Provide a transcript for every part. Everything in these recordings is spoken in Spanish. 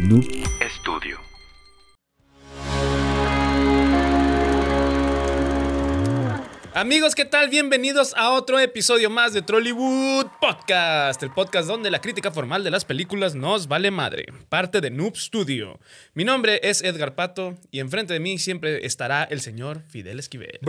Noob Studio. Amigos, ¿qué tal? Bienvenidos a otro episodio más de Trollywood Podcast, el podcast donde la crítica formal de las películas nos vale madre, parte de Noob Studio. Mi nombre es Edgar Pato y enfrente de mí siempre estará el señor Fidel Esquivel.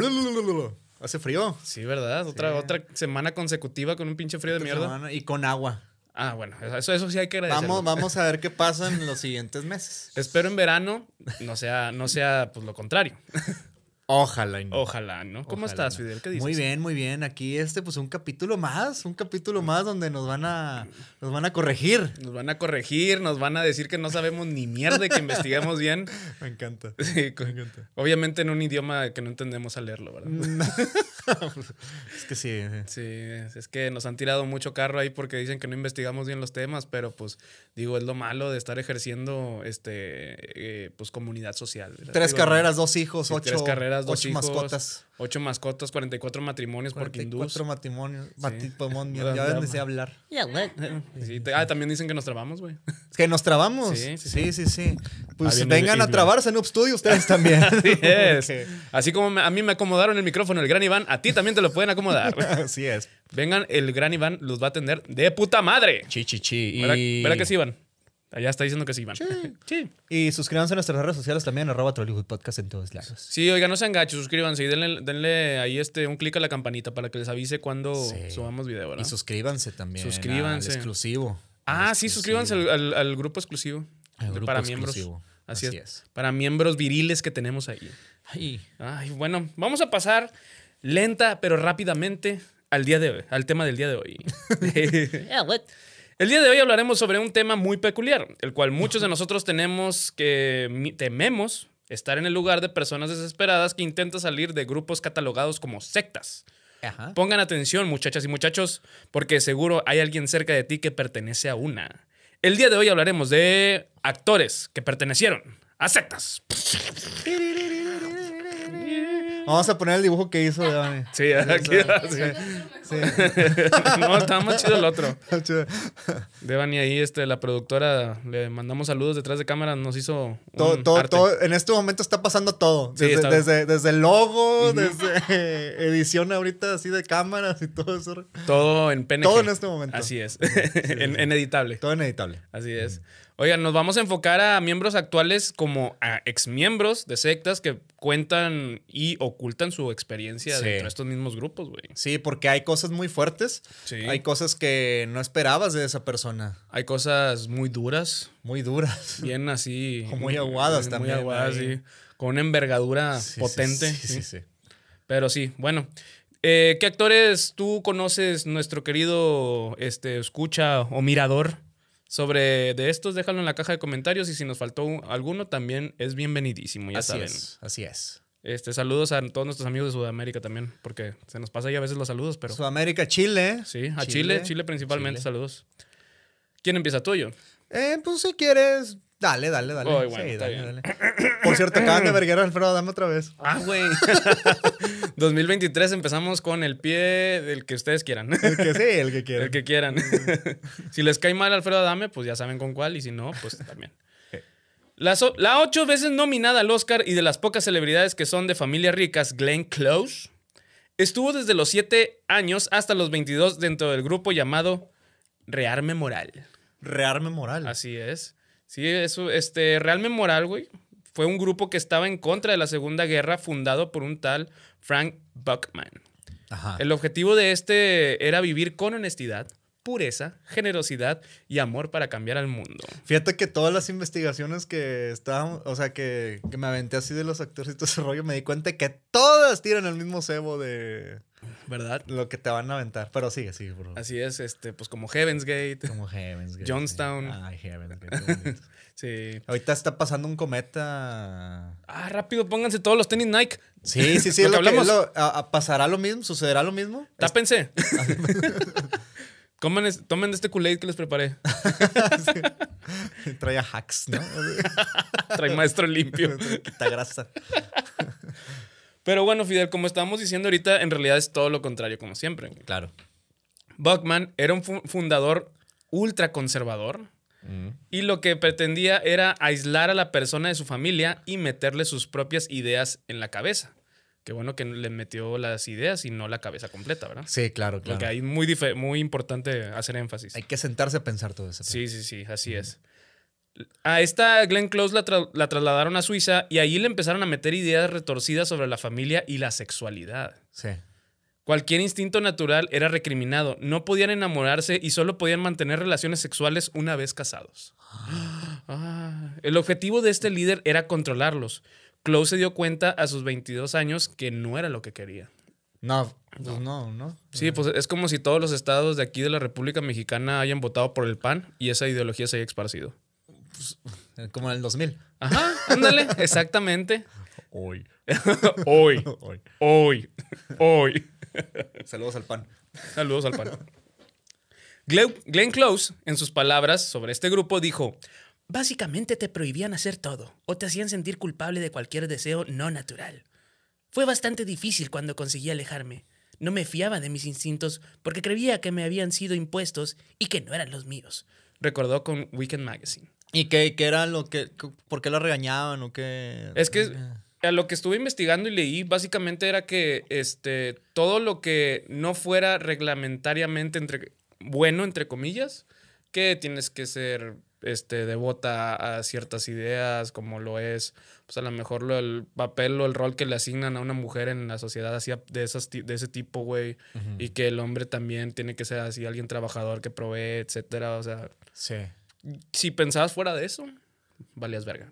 Hace frío. Sí, ¿verdad? Otra, otra semana consecutiva con un pinche frío de mierda. Y con agua. Ah, bueno, eso, eso sí hay que agradecer. Vamos, vamos a ver qué pasa en los siguientes meses. Espero en verano no sea, no sea pues, lo contrario. Ojalá. Ojalá, ¿no? ¿Cómo estás, Fidel? ¿Qué dices? Muy bien, muy bien. Aquí este, pues un capítulo más, un capítulo más donde nos van a, nos van a corregir. Nos van a corregir, nos van a decir que no sabemos ni mierda que investigamos bien. Me encanta. Sí, me encanta. Obviamente en un idioma que no entendemos a leerlo, ¿verdad? es que sí. Eh. Sí, es que nos han tirado mucho carro ahí porque dicen que no investigamos bien los temas, pero pues digo, es lo malo de estar ejerciendo este, eh, pues comunidad social. Tres carreras, dos hijos, ocho. Tres carreras 8 mascotas. Ocho mascotas, 44 matrimonios porque por matrimonios. Matrimonios. Pues, ya empecé a hablar. ah, también dicen que nos trabamos, güey. Que nos trabamos. Sí, Sí, sí, Pues vengan a trabarse en Studio ustedes también. Así es. Así como a mí me acomodaron el micrófono el gran Iván, a ti también te lo pueden acomodar. Así es. Vengan, el gran Iván los va a atender de puta madre. Chi, chi, que sí, Iván? Allá está diciendo que sí, van Sí. Y suscríbanse a nuestras redes sociales también, arroba Podcast en todos lados. Sí, oigan, no se gachos, suscríbanse y denle, ahí este, un clic a la campanita para que les avise cuando subamos video, Y suscríbanse también. Ah, suscríbanse. Al exclusivo. Ah, sí, suscríbanse al, grupo exclusivo. para miembros. Así, es. Para miembros viriles que tenemos ahí. Ay. bueno, vamos a pasar lenta pero rápidamente al día de hoy, al tema del día de hoy. yeah, el día de hoy hablaremos sobre un tema muy peculiar, el cual muchos de nosotros tenemos que tememos estar en el lugar de personas desesperadas que intentan salir de grupos catalogados como sectas. Pongan atención, muchachas y muchachos, porque seguro hay alguien cerca de ti que pertenece a una. El día de hoy hablaremos de actores que pertenecieron a sectas. Vamos a poner el dibujo que hizo Devani Sí, aquí. no, está más chido el otro. Devani ahí, este, la productora, le mandamos saludos detrás de cámara, nos hizo. Todo, todo, todo, en este momento está pasando todo. desde, desde, el logo, desde edición ahorita así de cámaras y todo eso. Todo en PNG. Todo en este momento. Así es. en, editable. Todo en editable. Así es. Oigan, nos vamos a enfocar a miembros actuales como a exmiembros de sectas que cuentan y ocultan su experiencia dentro de estos mismos grupos, güey. Sí, porque hay cosas muy fuertes. Sí. Hay cosas que no esperabas de esa persona. Hay cosas muy duras. Muy duras. Bien así. O muy aguadas también. Muy aguadas, Con una envergadura potente. sí, sí. Pero sí, bueno. Eh, ¿Qué actores tú conoces, nuestro querido este, escucha o mirador? sobre de estos, déjalo en la caja de comentarios y si nos faltó alguno también es bienvenidísimo, ya así Es, así es. Este, saludos a todos nuestros amigos de Sudamérica también, porque se nos pasa ahí a veces los saludos, pero... Sudamérica, Chile. Sí, a Chile, Chile, principalmente, saludos. ¿Quién empieza tuyo? Eh, pues si quieres, Dale, dale, dale. dale, dale. Por cierto, acaban de a Alfredo, Adame otra vez. Ah, güey. 2023 empezamos con el pie del que ustedes quieran. El que sí, el que quieran. El que quieran. si les cae mal Alfredo Adame, pues ya saben con cuál, y si no, pues también. Eh. La, ocho veces nominada al Oscar y de las pocas celebridades que son de familias ricas, Glenn Close, estuvo desde los siete años hasta los 22 dentro del grupo llamado Rearme Moral. Rearme Moral. Así es. Sí, eso, este, Real Memorial, güey, fue un grupo que estaba en contra de la Segunda Guerra fundado por un tal Frank Buckman. Ajá. El objetivo de este era vivir con honestidad, pureza, generosidad y amor para cambiar al mundo. Fíjate que todas las investigaciones que estaba, o sea, que, que, me aventé así de los actores y todo ese rollo, me di cuenta que todas tiran el mismo cebo de, ¿Verdad? Lo que te van a aventar. Pero sigue, sigue, Así es, este, pues como Heaven's Gate. Como Heaven's Gate. Johnstown. Ay, Heaven's sí. Ahorita está pasando un cometa. Ah, rápido, pónganse todos los tenis Nike. Sí, sí, sí. lo, hablamos. ¿Pasará lo mismo? ¿Sucederá lo mismo? Tápense. tomen este kool que les preparé. Trae a hacks, ¿no? Trae maestro limpio. Quita grasa. Pero bueno, Fidel, como estábamos diciendo ahorita, en realidad es todo lo contrario, como siempre. Claro. Buckman era un fundador ultraconservador mm. y lo que pretendía era aislar a la persona de su familia y meterle sus propias ideas en la cabeza. Qué bueno que le metió las ideas y no la cabeza completa, ¿verdad? Sí, claro, claro. Porque ahí muy, muy importante hacer énfasis. Hay que sentarse a pensar todo eso. Sí, sí, sí, así mm. es. A esta Glenn Close la, trasladaron a Suiza y ahí le empezaron a meter ideas retorcidas sobre la familia y la sexualidad. Sí. Cualquier instinto natural era recriminado. No podían enamorarse y solo podían mantener relaciones sexuales una vez casados. Ah, el objetivo de este líder era controlarlos. Close se dio cuenta a sus 22 años que no era lo que quería. No, no, pues no, no. Sí, pues es como si todos los estados de aquí de la República Mexicana hayan votado por el PAN y esa ideología se haya esparcido. Pues, eh, como en el 2000. Ajá, ándale, exactamente. hoy. Hoy. Hoy. Hoy. Saludos al pan. Saludos al pan. Glenn Close, en sus palabras sobre este grupo, dijo, Básicamente te prohibían hacer todo o te hacían sentir culpable de cualquier deseo no natural. Fue bastante difícil cuando conseguí alejarme. No me fiaba de mis instintos porque creía que me habían sido impuestos y que no eran los míos, recordó con Weekend Magazine. ¿Y qué, era lo que, por qué la regañaban o qué? Es que eh. a lo que estuve investigando y leí, básicamente era que este, todo lo que no fuera reglamentariamente entre, bueno, entre comillas, que tienes que ser este, devota a ciertas ideas, como lo es, pues a lo mejor lo, el papel o el rol que le asignan a una mujer en la sociedad así de, esas, de ese tipo, güey, y que el hombre también tiene que ser así, alguien trabajador que provee, etcétera, o sea. Sí si pensabas fuera de eso, valías verga.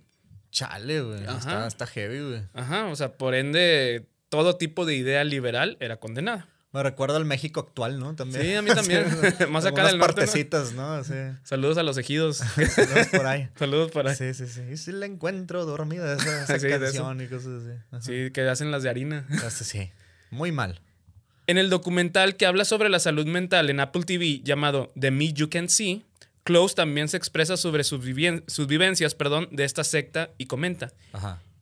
Chale, güey. Está, heavy, güey. Ajá, o sea, por ende, todo tipo de idea liberal era condenada. Me recuerdo al México actual, ¿no? También. Sí, a mí también. Más acá del norte, partecitas, ¿no? Sí. Saludos a los ejidos. Saludos por ahí. Saludos por ahí. Sí, sí, sí. Y la encuentro dormida, esa, y cosas así. Sí, que hacen las de harina. sí. Muy mal. En el documental que habla sobre la salud mental en Apple TV llamado The Me You Can See, Close también se expresa sobre sus, vivencias perdón, de esta secta y comenta.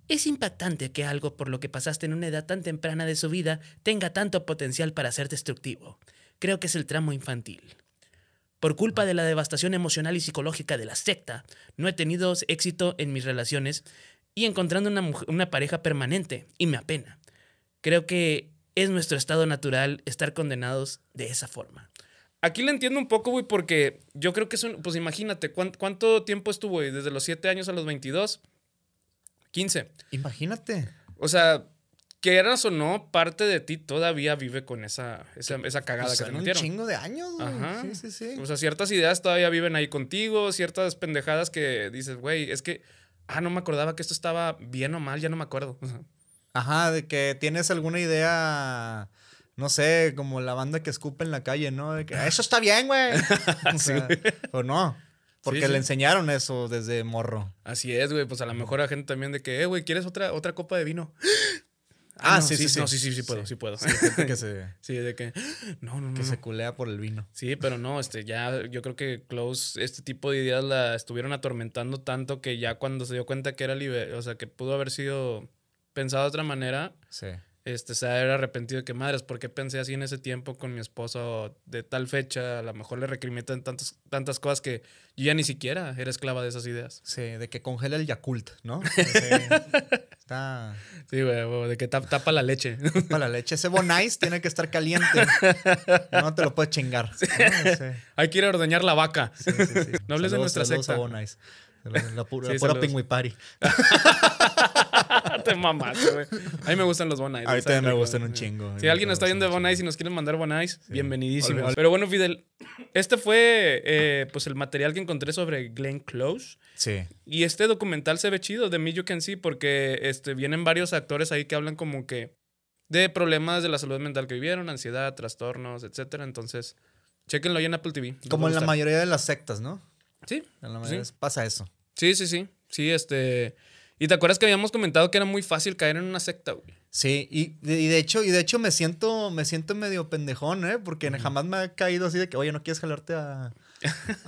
Es impactante que algo por lo que pasaste en una edad tan temprana de su vida tenga tanto potencial para ser destructivo. Creo que es el tramo infantil. Por culpa de la devastación emocional y psicológica de la secta, no he tenido éxito en mis relaciones y encontrando una pareja permanente, y me apena. Creo que es nuestro estado natural estar condenados de esa forma. Aquí la entiendo un poco, güey, porque yo creo que es un. Pues imagínate, ¿cuánto, tiempo estuvo, güey? Desde los 7 años a los 22. 15. Imagínate. O sea, eras o no, parte de ti todavía vive con esa, esa, pues cagada que te metieron. un chingo de años, güey. Ajá. Sí, sí, sí. O sea, ciertas ideas todavía viven ahí contigo, ciertas pendejadas que dices, güey, es que, ah, no me acordaba que esto estaba bien o mal, ya no me acuerdo. Ajá, de que tienes alguna idea no sé, como la banda que escupe en la calle, ¿no? De que, ah, eso está bien, güey. O, no. Porque le enseñaron eso desde morro. Así es, güey. Pues a lo mejor a gente también de que, eh, güey, ¿quieres otra, otra copa de vino? Ah, ah sí, sí, sí, sí, sí, sí, puedo, sí, puedo. Sí, se, de que no, no, que se culea por el vino. Sí, pero no, este, ya, yo creo que Close, este tipo de ideas la estuvieron atormentando tanto que ya cuando se dio cuenta que era libre, o sea, que pudo haber sido pensado de otra manera. Sí este, se arrepentido que madres, porque pensé así en ese tiempo con mi esposo de tal fecha? A lo mejor le recrimitan tantas, tantas cosas que yo ya ni siquiera era esclava de esas ideas. Sí, de que congela el Yakult, ¿no? está... Sí, güey, de que tapa la leche. Tapa la leche. Ese Bonais tiene que estar caliente. No te lo puedes chingar. Hay que ir a ordeñar la vaca. no hables de nuestra secta. La, pura, la Te mamaste, güey. A mí me gustan los Bon A mí también me gustan un chingo. Si alguien está viendo Bon y nos quieren mandar Bon Ice, bienvenidísimos. Pero bueno, Fidel, este fue eh, pues el material que encontré sobre Glenn Close. Sí. Y este documental se ve chido, de Me You Can See, porque este, vienen varios actores ahí que hablan como que de problemas de la salud mental que vivieron, ansiedad, trastornos, etcétera. Entonces, chéquenlo ahí en Apple TV. Como en la mayoría de las sectas, ¿no? Sí. En la mayoría sí. pasa eso. Sí, sí, sí. Sí, este. Y te acuerdas que habíamos comentado que era muy fácil caer en una secta, güey. Sí, y, de hecho, y de hecho me siento, me siento medio pendejón, ¿eh? Porque jamás me ha caído así de que, oye, no quieres jalarte a,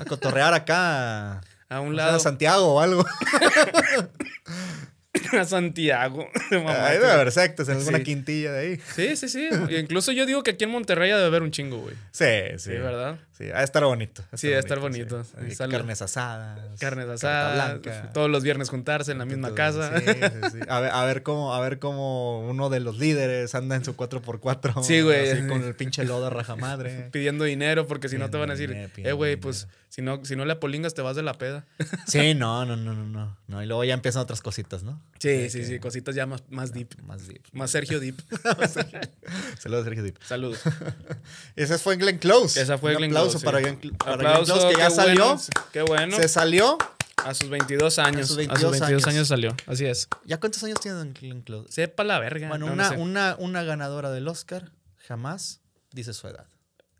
cotorrear acá. A un lado. a Santiago o algo. a Santiago. Ahí debe haber sectas en alguna quintilla de ahí. Sí, sí, sí. Incluso yo digo que aquí en Monterrey debe haber un chingo, güey. Sí, sí. Sí, ¿verdad? Sí, a estar bonito. sí, debe estar bonito. Carnes asadas. Carnes asadas. Blanca, todos los viernes juntarse en la misma casa. Sí, sí, sí. A ver, a ver, cómo, a ver cómo uno de los líderes anda en su 4x4. Sí, güey. con el pinche lodo rajamadre. Pidiendo dinero porque si no te van a decir, eh, güey, pues si no, si no le apolingas te vas de la peda. Sí, no, no, no, no. no y luego ya empiezan otras cositas, ¿no? Sí, sí, sí, cositas ya más, más deep. más deep. Más Sergio Deep. Saludos, Sergio Deep. Saludos. Esa fue Glenn Close. Esa fue Glenn Close. Para, sí. Glenn, para Close, que ya salió. qué bueno. Se salió. A sus 22 años. A sus 22, años. salió. Así es. ¿Ya cuántos años tiene Glenn Close? Sepa la verga. Bueno, una, una, una ganadora del Oscar jamás dice su edad.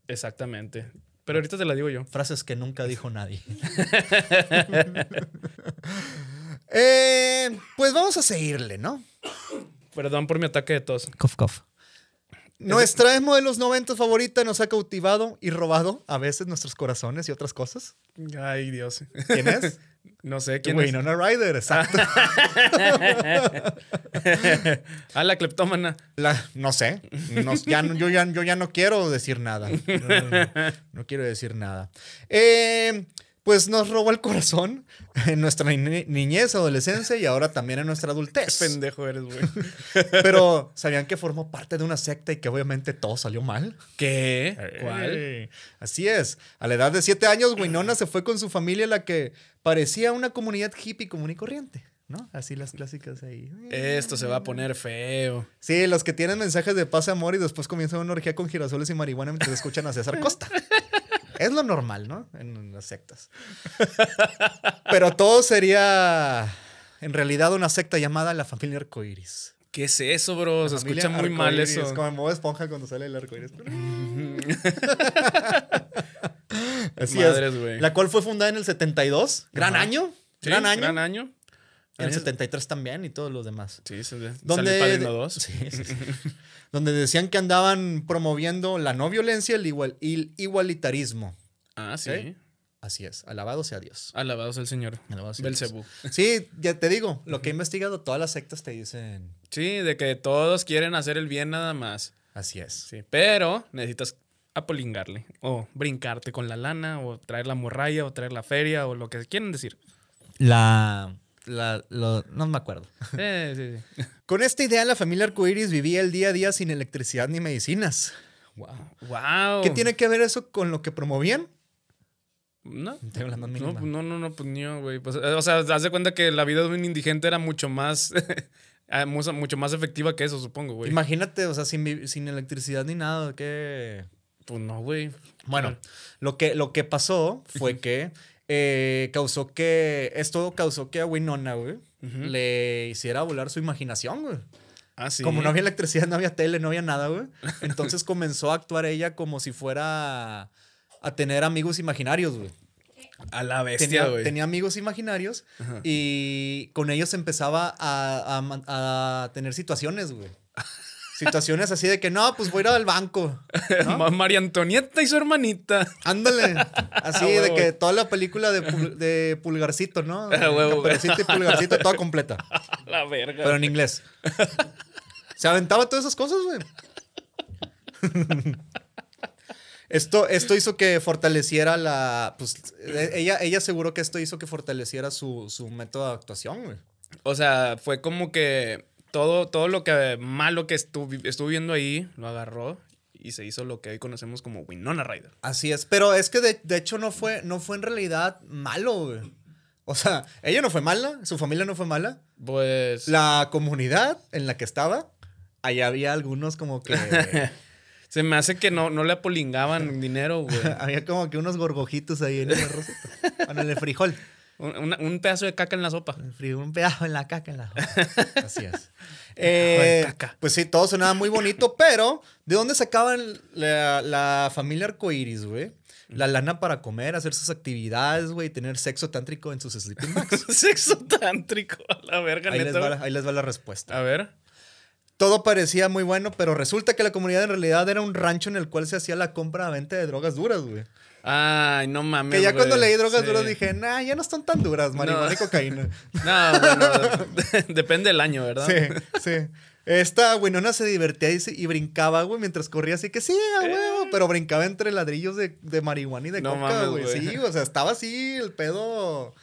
Exactamente. Pero ahorita te la digo yo. Frases que nunca dijo nadie. Eh, pues vamos a seguirle, ¿no? Perdón por mi ataque de tos. Cof, cof. Nuestra de... de los 90 favorita nos ha cautivado y robado a veces nuestros corazones y otras cosas. Ay, Dios. ¿Quién es? no sé quién Wayne es. Winona rider, exacto. a ah, la cleptómana. La, no sé. ya, yo, ya, no quiero decir nada. No, no quiero decir nada. Eh, pues nos robó el corazón en nuestra niñez, adolescencia y ahora también en nuestra adultez. Qué pendejo eres, güey. Pero, ¿sabían que formó parte de una secta y que obviamente todo salió mal? ¿Qué? Eh, ¿Cuál? Así es. A la edad de siete años, Winona se fue con su familia, la que parecía una comunidad hippie común y corriente. ¿no? Así las clásicas ahí. Esto se va a poner feo. Sí, los que tienen mensajes de paz, y amor y después comienzan una orgía con girasoles y marihuana mientras escuchan a César Costa. Es lo normal, ¿no? En las sectas. Pero todo sería en realidad una secta llamada la familia Arcoiris. ¿Qué es eso, bro? Se escucha muy mal eso. Es como en modo esponja cuando sale el arcoiris. Así Madres, es. La cual fue fundada en el 72. Gran año. gran año. Gran año. Ah, en el 73 también y todos los demás. Sí, se ve. Donde, dos. Sí, sí, donde decían que andaban promoviendo la no violencia el igual, el igualitarismo. Ah, sí. ¿Eh? Así es. Alabado sea Dios. Alabado sea el Señor. Belcebú. Sí, ya te digo, lo que he investigado, todas las sectas te dicen. Sí, de que todos quieren hacer el bien nada más. Así es. Sí, pero necesitas apolingarle o brincarte con la lana o traer la morralla o traer la feria o lo que quieren decir. La no me acuerdo. Eh, con esta idea, la familia Arcoiris vivía el día a día sin electricidad ni medicinas. Wow. ¿Qué tiene que ver eso con lo que promovían? No. no, no, no, no, pues no, güey. Pues, eh, o sea, haz de cuenta que la vida de un indigente era mucho más. Ah, mucho más efectiva que eso, supongo, güey. Imagínate, o sea, sin, electricidad ni nada, qué Pues no, güey. Bueno, lo que, lo que pasó fue que eh, causó que. Esto causó que a Winona, güey, le hiciera volar su imaginación, güey. Ah, como no había electricidad, no había tele, no había nada, güey. Entonces comenzó a actuar ella como si fuera a tener amigos imaginarios, güey. A la bestia, Tenía, amigos imaginarios y con ellos empezaba a, tener situaciones, güey. Situaciones así de que no, pues voy a ir al banco. María Antonieta y su hermanita. Ándale. Así de que toda la película de, Pulgarcito, ¿no? Pulgarcito y Pulgarcito, toda completa. La verga. Pero en inglés. Se aventaba todas esas cosas, güey. Esto, esto hizo que fortaleciera la. Pues e, ella, ella aseguró que esto hizo que fortaleciera su, su método de actuación, güey. O sea, fue como que todo, lo que malo que estuvo, viendo ahí lo agarró y se hizo lo que hoy conocemos como Winona Ryder. Así es, pero es que de, hecho no fue, no fue en realidad malo, güey. O sea, ella no fue mala, su familia no fue mala. Pues. La comunidad en la que estaba, ahí había algunos como que. Se me hace que no, no le apolingaban dinero, güey. había como que unos gorgojitos ahí en el arroz. en el frijol. Un, pedazo de caca en la sopa. Un pedazo en la caca en la sopa. Así es. Eh, pues sí, todo sonaba muy bonito, pero ¿de dónde sacaban la, familia arcoíris, güey? La lana para comer, hacer sus actividades, güey, tener sexo tántrico en sus sleeping bags. sexo tántrico, a la verga, ahí, les va la, ahí les va la respuesta. A ver. Todo parecía muy bueno, pero resulta que la comunidad en realidad era un rancho en el cual se hacía la compra-venta de drogas duras, güey. Ay, no mames. Que ya cuando leí drogas duras dije, nah, ya no están tan duras, marihuana y cocaína. No, bueno, depende del año, ¿verdad? Sí, sí. Esta no se divertía y, brincaba, güey, mientras corría así que sí, a eh. huevo, pero brincaba entre ladrillos de, marihuana y de no coca, güey. Sí, o sea, estaba así el pedo.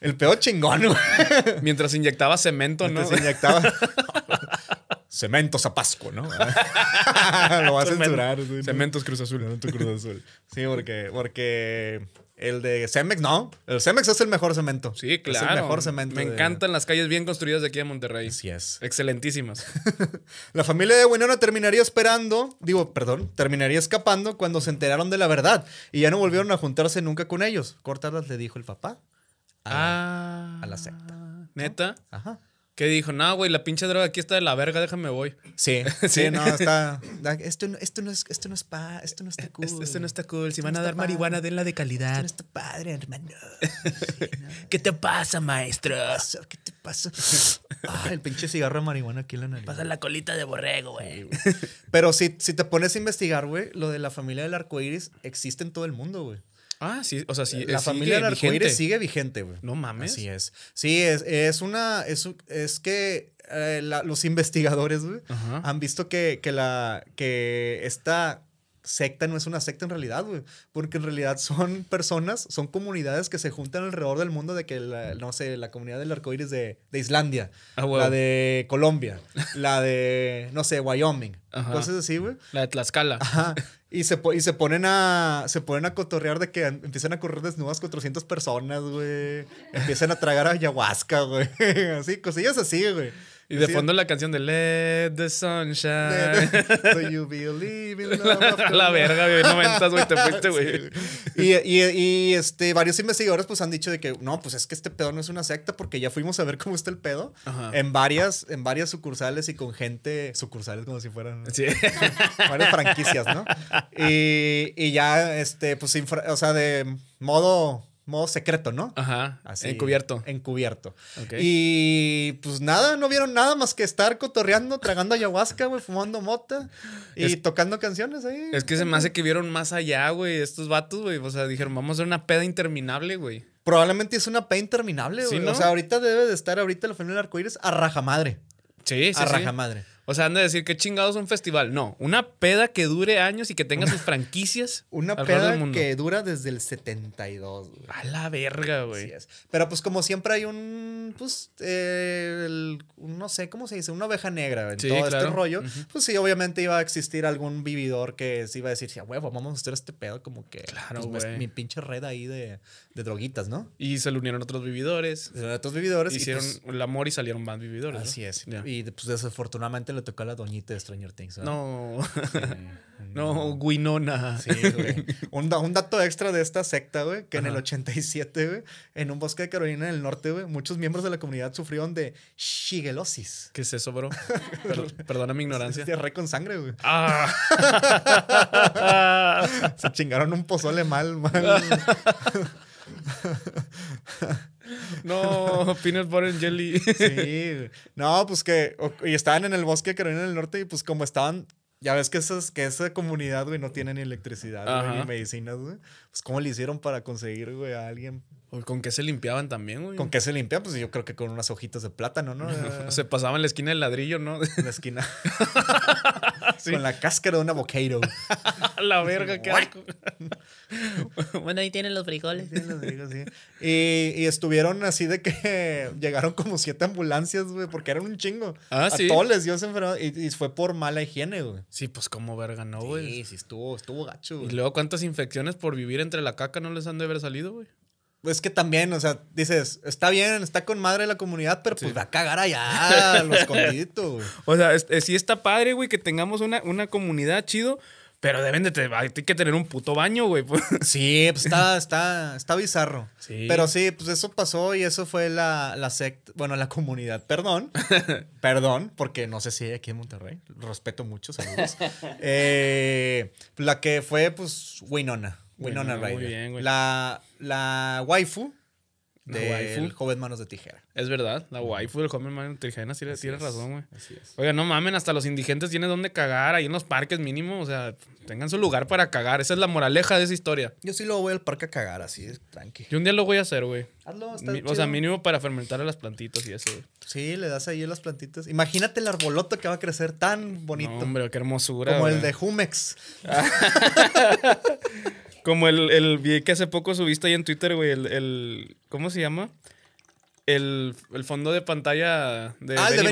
El pedo chingón, güey. Mientras inyectaba cemento, ¿no? Mientras inyectaba. Cementos a Pascua ¿no? Lo va a censurar. Cementos Cruz Azul. Cruz Azul. Sí, porque, porque el de Cemex, no. El Cemex es el mejor cemento. Sí, claro. el mejor cemento. Me encantan las calles bien construidas de aquí en Monterrey. Así es. Excelentísimas. la familia de Winona terminaría esperando, digo, perdón, terminaría escapando cuando se enteraron de la verdad y ya no volvieron a juntarse nunca con ellos. Cortarlas le dijo el papá a ah. la secta. ¿Neta? Ajá que dijo, no, güey, la pinche droga aquí está de la verga, déjame voy. Sí, sí, sí no, está. Esto, esto, no es, esto no es pa, esto no está cool. Esto, no está cool. Si van a dar marihuana, denla de calidad. Esto no está padre, hermano. ¿Qué te pasa, maestro? ¿Qué, te pasa? Ah, el pinche cigarro de marihuana aquí en la nariz. Pasa la colita de borrego, güey. Pero si, si te pones a investigar, güey, lo de la familia del iris existe en todo el mundo, güey. Ah, sí, o sea, sí. La familia del arcoíris sigue vigente, güey. No mames. Así es. Sí, es, una. Es, es que eh, los investigadores, güey, han visto que, la, que esta secta no es una secta en realidad, güey. Porque en realidad son personas, son comunidades que se juntan alrededor del mundo de que, la, no sé, la comunidad del arcoíris de, de Islandia, ah, la de Colombia, la de, no sé, Wyoming, cosas así, güey. La de Tlaxcala. Ajá. Y se, y se ponen a se ponen a cotorrear de que empiezan a correr desnudas 400 personas, güey. Empiezan a tragar ayahuasca, güey. Así, cosillas así, güey. Y de fondo la canción de Let the Sunshine. Do you believe in love. La, verga, güey. Noventas, güey. Te fuiste, güey. Y, este, varios investigadores pues han dicho de que no, pues es que este pedo no es una secta porque ya fuimos a ver cómo está el pedo en varias en varias sucursales y con gente sucursales como si fueran sí. varias franquicias, ¿no? Y, ya este pues o sea, de modo modo secreto, ¿no? Ajá. Así, encubierto. Encubierto. Okay. Y pues nada, no vieron nada más que estar cotorreando, tragando ayahuasca, güey, fumando mota y tocando canciones ahí. Es que se me hace que vieron más allá, güey, estos vatos, güey. O sea, dijeron, vamos a hacer una peda interminable, güey. Probablemente es una peda interminable, güey. O sea, ahorita debe de estar ahorita la familia del arcoíris a rajamadre. Sí, sí. A sí. rajamadre. O sea, han de decir que chingados un festival. No, una peda que dure años y que tenga sus franquicias. una peda que dura desde el 72, A la verga, güey. Pero pues como siempre hay un, pues, eh, el, no sé cómo se dice, una oveja negra en todo este rollo. Pues sí, obviamente iba a existir algún vividor que se iba a decir, sí, huevo, vamos a hacer este pedo como que... Pues, claro, güey. Mi, pinche red ahí de, de, droguitas, ¿no? Y se le unieron otros vividores. otros vividores. Pues, Hicieron el amor y salieron más vividores. Así es. Y pues desafortunadamente le tocó a la doñita de Stranger Things. No. no, no, Sí, güey. Un, dato extra de esta secta, güey, que en el 87, güey, en un bosque de Carolina del Norte, güey, muchos miembros de la comunidad sufrieron de shigelosis. ¿Qué es eso, bro? perdona mi ignorancia. se re con sangre, güey. Ah. Se chingaron un pozole mal, mal. No, peanut butter and jelly. Sí. No, pues que. Y estaban en el bosque de en el Norte y pues como estaban. Ya ves que, que esa comunidad, güey, no tiene ni electricidad, ni medicinas, güey. Pues, ¿cómo le hicieron para conseguir, güey, a alguien pues, ¿Con qué se limpiaban también, güey? ¿Con qué se limpiaban? Pues yo creo que con unas hojitas de plátano, ¿no? se pasaban en la esquina del ladrillo, ¿no? En la esquina. Con la cáscara de un boqueiro. la verga, qué bueno, ahí tienen los frijoles. y, estuvieron así de que llegaron como siete ambulancias, güey, porque eran un chingo. Ah, sí. A todos les dio y, fue por mala higiene, güey. Sí, pues como verga, ¿no, güey? Sí, sí, estuvo, estuvo gacho, güey. Y luego, ¿cuántas infecciones por vivir entre la caca no les han de haber salido, güey? es que también, o sea, dices, está bien, está con madre la comunidad, pero pues va a cagar allá, los comiditos. O sea, sí está padre, güey, que tengamos una, comunidad chido, pero deben de tener, que tener un puto baño, güey. Pues. Sí, pues está, está, está bizarro. Sí. Pero sí, pues eso pasó y eso fue la, la secta, bueno, la comunidad, perdón. perdón, porque no sé si aquí en Monterrey, respeto mucho, saludos. Eh, la que fue, pues, Winona. Winona Ryder. Muy bien, güey. La, la waifu del joven manos de tijera. Es verdad, la waifu del joven manos de tijera, sí, tienes razón, güey. Oiga, no mamen, hasta los indigentes tienen donde cagar, ahí en los parques mínimo, o sea, tengan su lugar para cagar. Esa es la moraleja de esa historia. Yo sí lo voy al parque a cagar, así, tranqui. Yo un día lo voy a hacer, güey. Hazlo, está O sea, mínimo para fermentar las plantitas y eso, Sí, le das ahí a las plantitas. Imagínate el arboloto que va a crecer tan bonito. hombre, qué hermosura. Como el de Jumex. Como el, el que hace poco subiste ahí en Twitter, güey, el, el ¿cómo se llama? el, fondo de pantalla de Ah, el de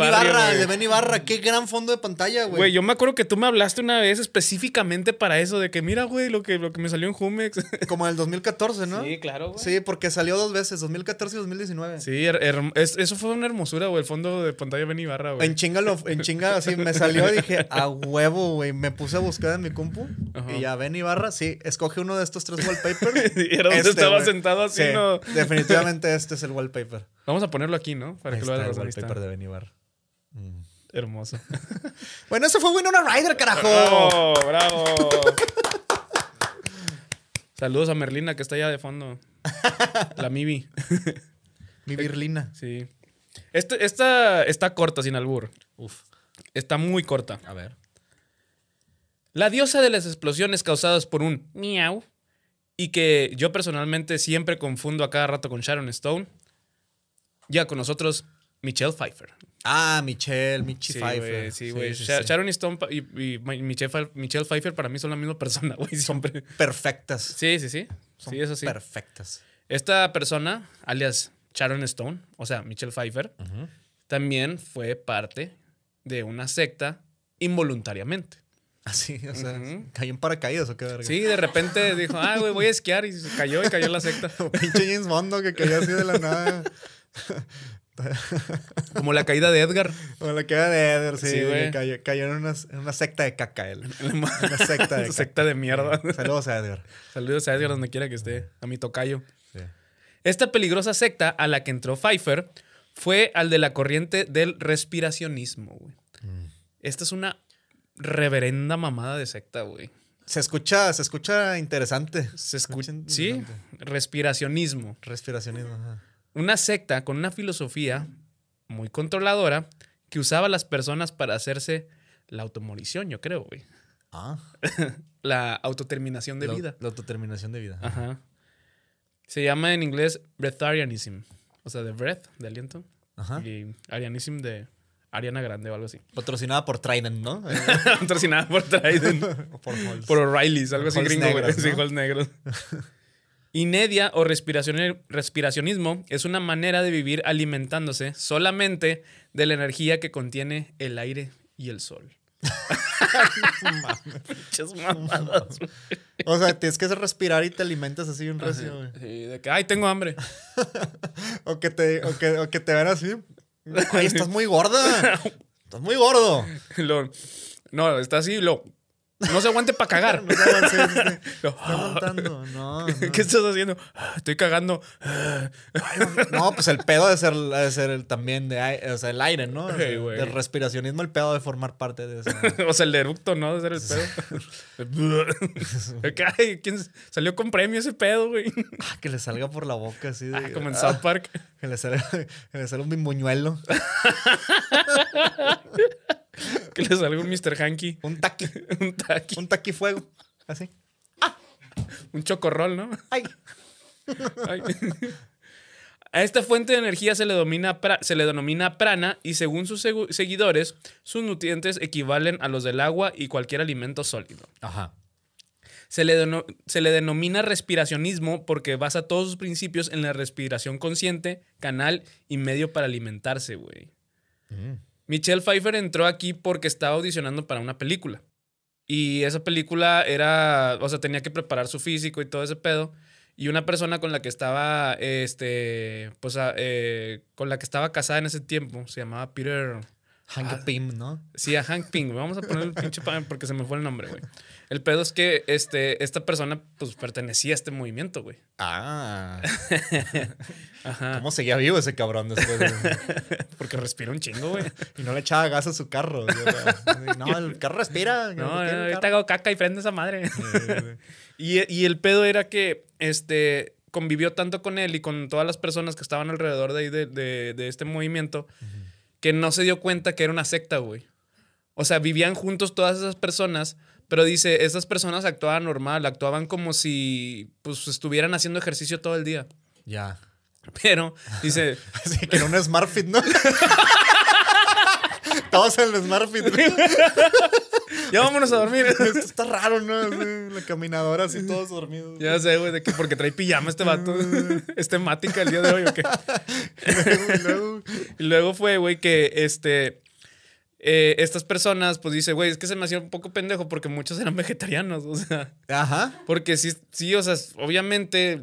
Barra, de Qué gran fondo de pantalla, güey. Güey, yo me acuerdo que tú me hablaste una vez específicamente para eso, de que mira, güey, lo que, lo que me salió en Jumex. Como en el 2014, ¿no? Sí, claro, güey. Sí, porque salió dos veces, 2014 y 2019. Sí, er, er, eso fue una hermosura, güey, el fondo de pantalla de Benny Barra, güey. En chinga, en chinga, así me salió y dije, a huevo, güey. Me puse a buscar en mi compu y a Benny Barra, sí, escoge uno de estos tres wallpapers. y era donde este, estaba sentado así, ¿no? Definitivamente este es el wallpaper. Vamos a ponerlo aquí, ¿no? Para que lo veas. El paper de Benibar. Mm. Hermoso. bueno, eso fue Winona rider, carajo. Bravo, bravo. Saludos a Merlina, que está allá de fondo. La Mibi. Mi Sí. Esta, esta está corta, sin albur. Uf. Está muy corta. A ver. La diosa de las explosiones causadas por un miau, y que yo personalmente siempre confundo a cada rato con Sharon Stone, ya con nosotros Michelle Pfeiffer. Ah, Michelle, Michelle Pfeiffer. sí, güey. Sharon Stone y, Michelle, Michelle, Pfeiffer para mí son la misma persona, güey. Son Perfectas. Sí, sí, sí. Son sí, eso sí. Perfectas. Esta persona, alias Sharon Stone, o sea, Michelle Pfeiffer, también fue parte de una secta involuntariamente. Así, o sea, cayó en paracaídas o qué verga. Sí, de repente dijo, ah, güey, voy a esquiar y cayó y cayó la secta. Pinche James Bond que cayó así de la nada. Como la caída de Edgar. Como la caída de Edgar, sí. cayó, en, una, secta de caca él. una secta de, secta de mierda. Saludos a Edgar. Saludos a Edgar donde quiera que esté. A mi tocayo. Esta peligrosa secta a la que entró Pfeiffer fue al de la corriente del respiracionismo, güey. Mm. Esta es una reverenda mamada de secta, güey. Se escucha, se escucha interesante. Se escucha, interesante. respiracionismo. Respiracionismo, ajá. Una secta con una filosofía muy controladora que usaba a las personas para hacerse la automorición, yo creo, güey. Ah. la autoterminación de vida. La autoterminación de vida. Ajá. Se llama en inglés breatharianism. O sea, de breath, de aliento. Ajá. Y arianism de Ariana Grande o algo así. Patrocinada por Trident, ¿no? Patrocinada por Trident. por Por algo así gringo, Sí, negros. Inedia o respiracionismo es una manera de vivir alimentándose solamente de la energía que contiene el aire y el sol. o sea, tienes que respirar y te alimentas así un recio, Sí, de que, ay, tengo hambre. o, que te, o, así. Ay, estás muy gorda. Estás muy gordo. no, está así, lo. No se aguante para cagar. no, no, no, ¿Qué estás haciendo? Ah, estoy cagando. no, pues el pedo de ser, de ser el, también de, o sea, el aire, ¿no? El, respiracionismo, el pedo de formar parte de eso. o sea, el eructo, ¿no? De ser el pedo. ¿quién salió con premio ese pedo, güey? Ah, que le salga por la boca así. De, ah, como en South Park. Que le salga, un que le salga un Mr. Hanky. Un taqui. un taqui. Un taqui fuego. Así. ¡Ah! Un chocorrol, ¿no? Ay. A esta fuente de energía se le, se le denomina prana y según sus seguidores, sus nutrientes equivalen a los del agua y cualquier alimento sólido. Ajá. Se le, se le denomina respiracionismo porque basa todos sus principios en la respiración consciente, canal y medio para alimentarse, güey. Mm. Michelle Pfeiffer entró aquí porque estaba audicionando para una película. Y esa película era, o sea, tenía que preparar su físico y todo ese pedo. Y una persona con la que estaba, este, pues, ah, eh, con la que estaba casada en ese tiempo, se llamaba Peter... Hank ah, ¿no? Sí, a Hank Pym. Vamos a poner el pinche porque se me fue el nombre, güey. El pedo es que este, esta persona pues pertenecía a este movimiento, güey. Ah. Ajá. ¿Cómo seguía vivo ese cabrón después? Porque respira un chingo, güey. y no le echaba gas a su carro. no, el carro respira. No, no hago caca y prende esa madre. y, el pedo era que este convivió tanto con él y con todas las personas que estaban alrededor de ahí de, de, este movimiento que no se dio cuenta que era una secta, güey. O sea, vivían juntos todas esas personas pero dice, estas personas actuaban normal, actuaban como si pues, estuvieran haciendo ejercicio todo el día. Ya. Pero dice... Así que era un SmartFit, ¿no? Todos en el SmartFit. ya vámonos a dormir. Esto está raro, ¿no? la caminadora así todos dormidos. Ya sé, güey, de que porque trae pijama este vato. es temática el día de hoy, ¿o qué? y luego fue, güey, que este eh, estas personas, pues dice, güey, es que se me hacía un poco pendejo porque muchos eran vegetarianos, o sea. Ajá. Porque sí, sí, o sea, obviamente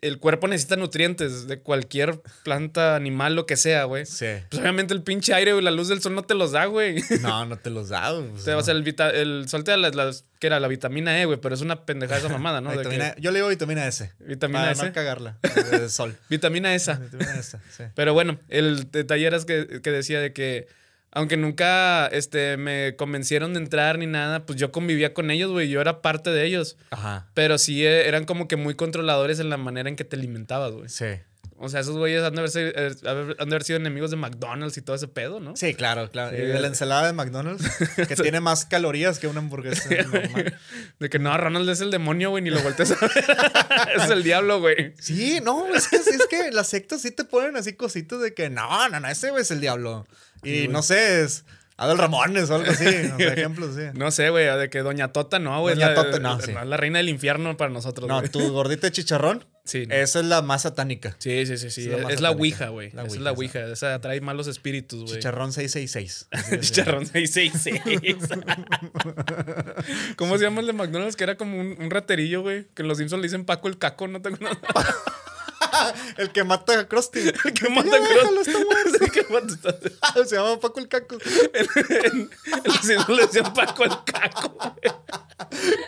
el cuerpo necesita nutrientes de cualquier planta, animal, lo que sea, güey. Sí. Pues obviamente el pinche aire, o la luz del sol no te los da, güey. No, no te los da, pues, o sea, el, el, sol te da las, que era la vitamina E, güey, pero es una pendejada esa mamada, ¿no? vitamina, yo le digo vitamina S. Vitamina para S. no cagarla. sol. vitamina S? Vitamina S, sí. Pero bueno, el taller es que, que decía de que aunque nunca este, me convencieron de entrar ni nada, pues yo convivía con ellos, güey. Yo era parte de ellos. Ajá. Pero sí eh, eran como que muy controladores en la manera en que te alimentabas, güey. Sí. O sea, esos güeyes han de, haber, sido eh, enemigos de McDonald's y todo ese pedo, ¿no? Sí, claro, claro. de la ensalada de McDonald's, que tiene más calorías que una hamburguesa normal. De que no, Ronald es el demonio, güey, ni lo voltees a ver. es el diablo, güey. Sí, no, es que, es que las sectas sí te ponen así cositas de que no, no, no, ese güey es el diablo. Y no sé, es Adel Ramones o algo así, sí. No sé, güey, de que Doña Tota no, güey. Doña Tota, no, Es la reina del infierno para nosotros, No, tu gordita de chicharrón, sí, esa es la más satánica. Sí, sí, sí, sí. Es, la ouija, güey. Esa es la ouija, esa. atrae trae malos espíritus, güey. Chicharrón 666. chicharrón 666. ¿Cómo se llama el de McDonald's? Que era como un, raterillo, güey, que los Simpsons le dicen Paco el Caco, ¿no tengo nada. el que mata a Krusty. El que mata a Krusty. que Se llama Paco el Caco. El señor le decía Paco el Caco.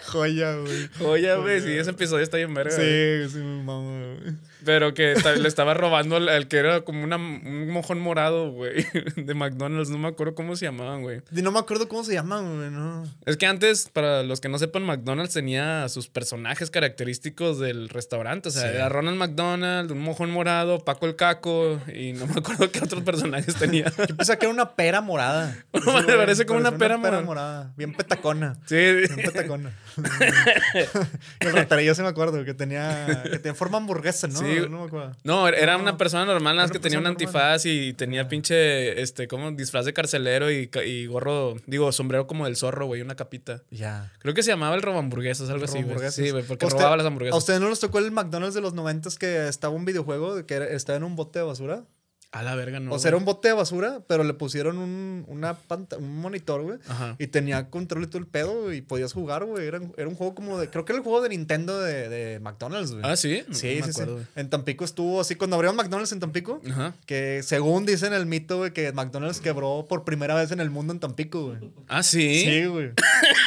Joya, güey. Joya, güey. Sí, ese episodio está bien verga. Sí, sí, mamá, güey. Pero que le estaba robando al que era como una, un mojón morado, güey, de McDonald's. No me acuerdo cómo se llamaban, güey. No me acuerdo cómo se llamaban, güey, no. Es que antes, para los que no sepan, McDonald's tenía sus personajes característicos del restaurante. O sea, era Ronald McDonald, un mojón morado, Paco el Caco, y no me acuerdo qué otros personajes tenía. Yo pensé que era una pera morada. me parece, como una, pera, morada. Bien petacona. Sí. Bien petacona. el yo se me acuerdo, que tenía, que tenía forma hamburguesa, ¿no? No, era una persona normal, nada más que tenía un antifaz y tenía ah. pinche, este, como disfraz de carcelero y, gorro, digo, sombrero como del zorro, güey, una capita. Ya. Creo que se llamaba el robo hamburguesas, algo así, Sí, güey, porque robaba las hamburguesas. ¿A no nos tocó el McDonald's de los 90 que estaba un videojuego que estaba en un bote de basura? A la verga, no. O sea, era un bote de basura, pero le pusieron un, una un monitor, güey. Y tenía control y todo el pedo y podías jugar, güey. Era, un juego como de. Creo que era el juego de Nintendo de, de McDonald's, güey. Ah, sí. Sí, sí, En Tampico estuvo así. Cuando abrieron McDonald's en Tampico, que según dicen el mito, güey, que McDonald's quebró por primera vez en el mundo en Tampico, güey. Ah, sí. Sí, güey.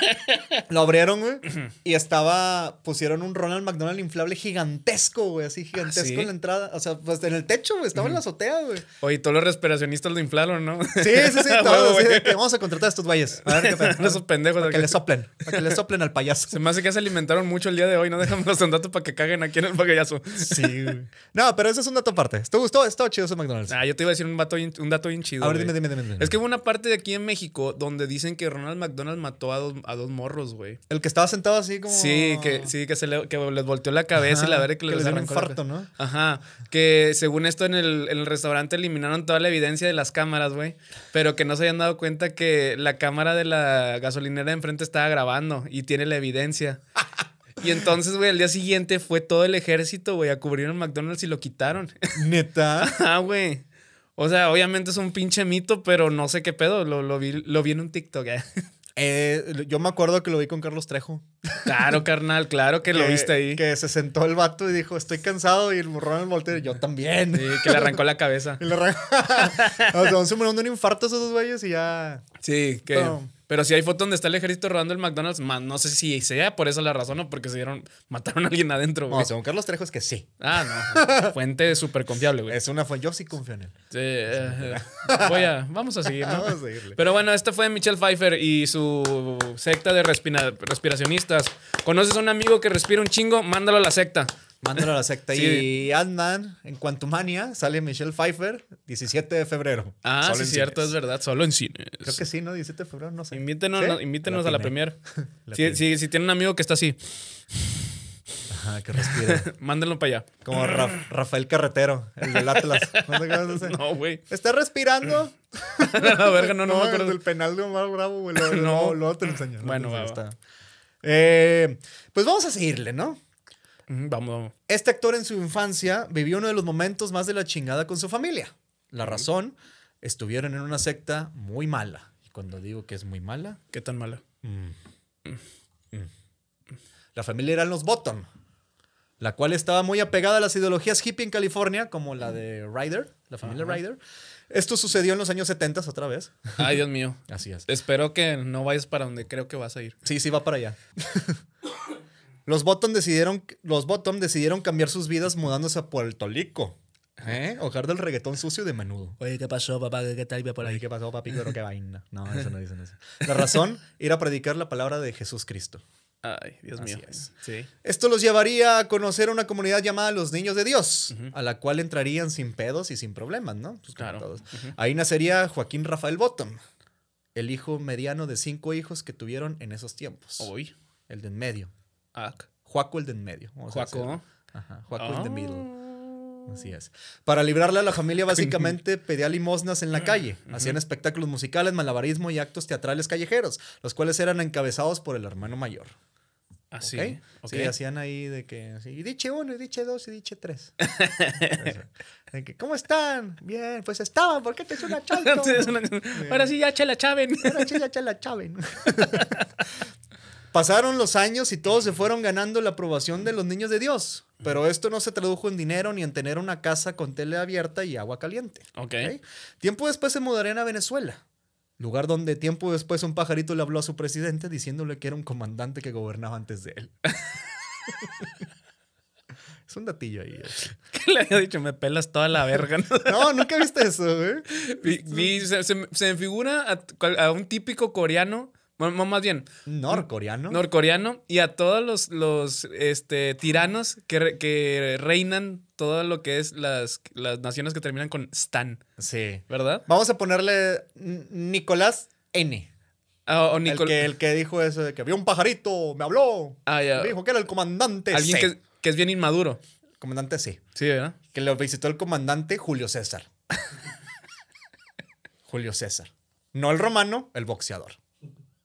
Lo abrieron, güey. y estaba. Pusieron un Ronald McDonald inflable gigantesco, güey. Así gigantesco ah, en la entrada. O sea, pues en el techo, Estaba en la azotea, güey. Oye, todos los respiracionistas lo inflaron, ¿no? Sí, sí, sí, ah, que vamos a contratar a estos valles. A ver qué tal. Esos pendejos. Para que, que le soplen. Para que le soplen al payaso. Se me hace que se alimentaron mucho el día de hoy. No dejamos un dato para que caguen aquí en el payaso. Sí, No, pero eso es un dato aparte. ¿Te gustó? estuvo chido ese McDonald's. Ah, yo te iba a decir un, vato, un dato bien chido. A dime, dime, dime, Es que hubo una parte de aquí en México donde dicen que Ronald McDonald mató a dos, morros, güey. El que estaba sentado así como. Sí, que, sí, que, se le, que les volteó la cabeza y la verdad que, que les, dio un infarto, ¿no? Ajá. Que según esto en el, en el restaurante antes eliminaron toda la evidencia de las cámaras, güey. Pero que no se habían dado cuenta que la cámara de la gasolinera de enfrente estaba grabando y tiene la evidencia. Y entonces, güey, al día siguiente fue todo el ejército, güey, a cubrir McDonald's y lo quitaron. ¿Neta? ah, güey. O sea, obviamente es un pinche mito, pero no sé qué pedo. Lo, vi, en un TikTok. Eh. Eh, yo me acuerdo que lo vi con Carlos Trejo. Claro, carnal, claro que, lo viste ahí. Que se sentó el vato y dijo, estoy cansado. Y el morrón el volteo, yo también. Sí, que le arrancó la cabeza. y le arrancó. se murieron de un infarto esos dos güeyes y ya. Sí, que. Pero si hay fotos donde está el ejército rodando el McDonald's, no sé si sea por esa la razón o porque se dieron, mataron a alguien adentro, güey. No, según Carlos Trejo es que sí. Ah, no. Fuente súper confiable, güey. Es una fuente, yo sí confío en él. Sí, eh, voy a, vamos a seguir, ¿no? vamos a seguirle. Pero bueno, esta fue Michelle Pfeiffer y su secta de respiracionistas. ¿Conoces a un amigo que respira un chingo? Mándalo a la secta. Mándalo a la secta. Y Ant-Man, en Mania sale Michelle Pfeiffer, 17 de febrero. Ah, sí, es cierto, es verdad, solo en cines. Creo que sí, ¿no? 17 de febrero, no sé. Invítenos, a la premier. si, tienen un amigo que está así. Ajá, que respire. Mándenlo para allá. Como Rafael Carretero, el del Atlas. no, güey. ¿Está respirando? la verga, no, no, no me acuerdo. el penal de Omar Bravo, güey. no. lo, otro Bueno, ya está. Eh, pues vamos a seguirle, ¿no? Vamos, vamos. Este actor en su infancia vivió uno de los momentos más de la chingada con su familia. La razón, estuvieron en una secta muy mala. Y cuando digo que es muy mala... ¿Qué tan mala? Mm. Mm. La familia eran los Bottom, la cual estaba muy apegada a las ideologías hippie en California, como la de Ryder, la familia Ryder. Esto sucedió en los años 70 otra vez. Ay, Dios mío. Así es. Espero que no vayas para donde creo que vas a ir. Sí, sí, va para allá. Los Bottom decidieron, los decidieron cambiar sus vidas mudándose a Puerto Rico. ¿Eh? del reggaetón sucio de menudo. Oye, ¿qué pasó, papá? ¿Qué tal por ahí? ¿Qué pasó, papi? Pero qué vaina. No, eso no dicen eso. La razón, ir a predicar la palabra de Jesús Cristo. Ay, Dios Así mío. Es. Esto los llevaría a conocer una comunidad llamada los Niños de Dios, a la cual entrarían sin pedos y sin problemas, ¿no? Pues claro. Ahí nacería Joaquín Rafael Bottom, el hijo mediano de cinco hijos que tuvieron en esos tiempos. Hoy. El de en medio. Juaco el de en medio. Juaco. Juaco de middle. Oh. Así es. Para librarle a la familia, básicamente pedía limosnas en la calle. Hacían espectáculos musicales, malabarismo y actos teatrales callejeros, los cuales eran encabezados por el hermano mayor. Así. Ah, sí, hacían ahí de que. y diche uno, y diche dos, y diche tres. de ¿Cómo están? Bien, pues estaban, ¿por qué te suena chato? Ahora sí ya chela chaven. Ahora chela Pasaron los años y todos se fueron ganando la aprobación de los niños de Dios. Pero esto no se tradujo en dinero ni en tener una casa con tele abierta y agua caliente. Ok. Tiempo después se mudarían a Venezuela, lugar donde tiempo después un pajarito le habló a su presidente diciéndole que era un comandante que gobernaba antes de él. Es un datillo ahí. ¿Qué le había dicho? Me pelas toda la verga. No, nunca viste eso, ¿eh? se, me figura a, un típico coreano más bien. Norcoreano. Norcoreano. Y a todos los, este, tiranos que, reinan todo lo que es las, naciones que terminan con Stan. Sí. ¿Verdad? Vamos a ponerle Nicolás N. Ah, o el, que, el, que, dijo eso de que había un pajarito, me habló. Ah, ya. Me dijo que era el comandante. Alguien Que, que es bien inmaduro. Comandante sí. Sí, ¿verdad? Que lo visitó el comandante Julio César. Julio César. No el romano, el boxeador.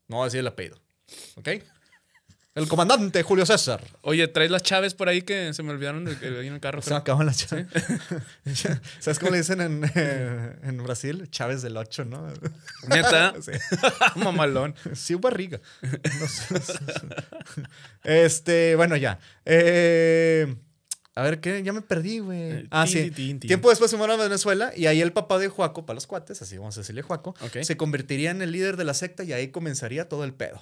No así decir el apellido. ¿Ok? El comandante Julio César. Oye, traes las chaves por ahí que se me olvidaron de, que en el carro. Se me acaban las chaves. ¿Sabes cómo le dicen en, eh, en Brasil? Chaves del 8, ¿no? Neta. Mamalón. Sí, barriga. este, bueno, ya. Eh. A ver, ¿qué? Ya me perdí, güey. Eh, ah, sí. Tiempo después se mudaron a Venezuela y ahí el papá de Juaco, para los cuates, así vamos a decirle Juaco, se convertiría en el líder de la secta y ahí comenzaría todo el pedo.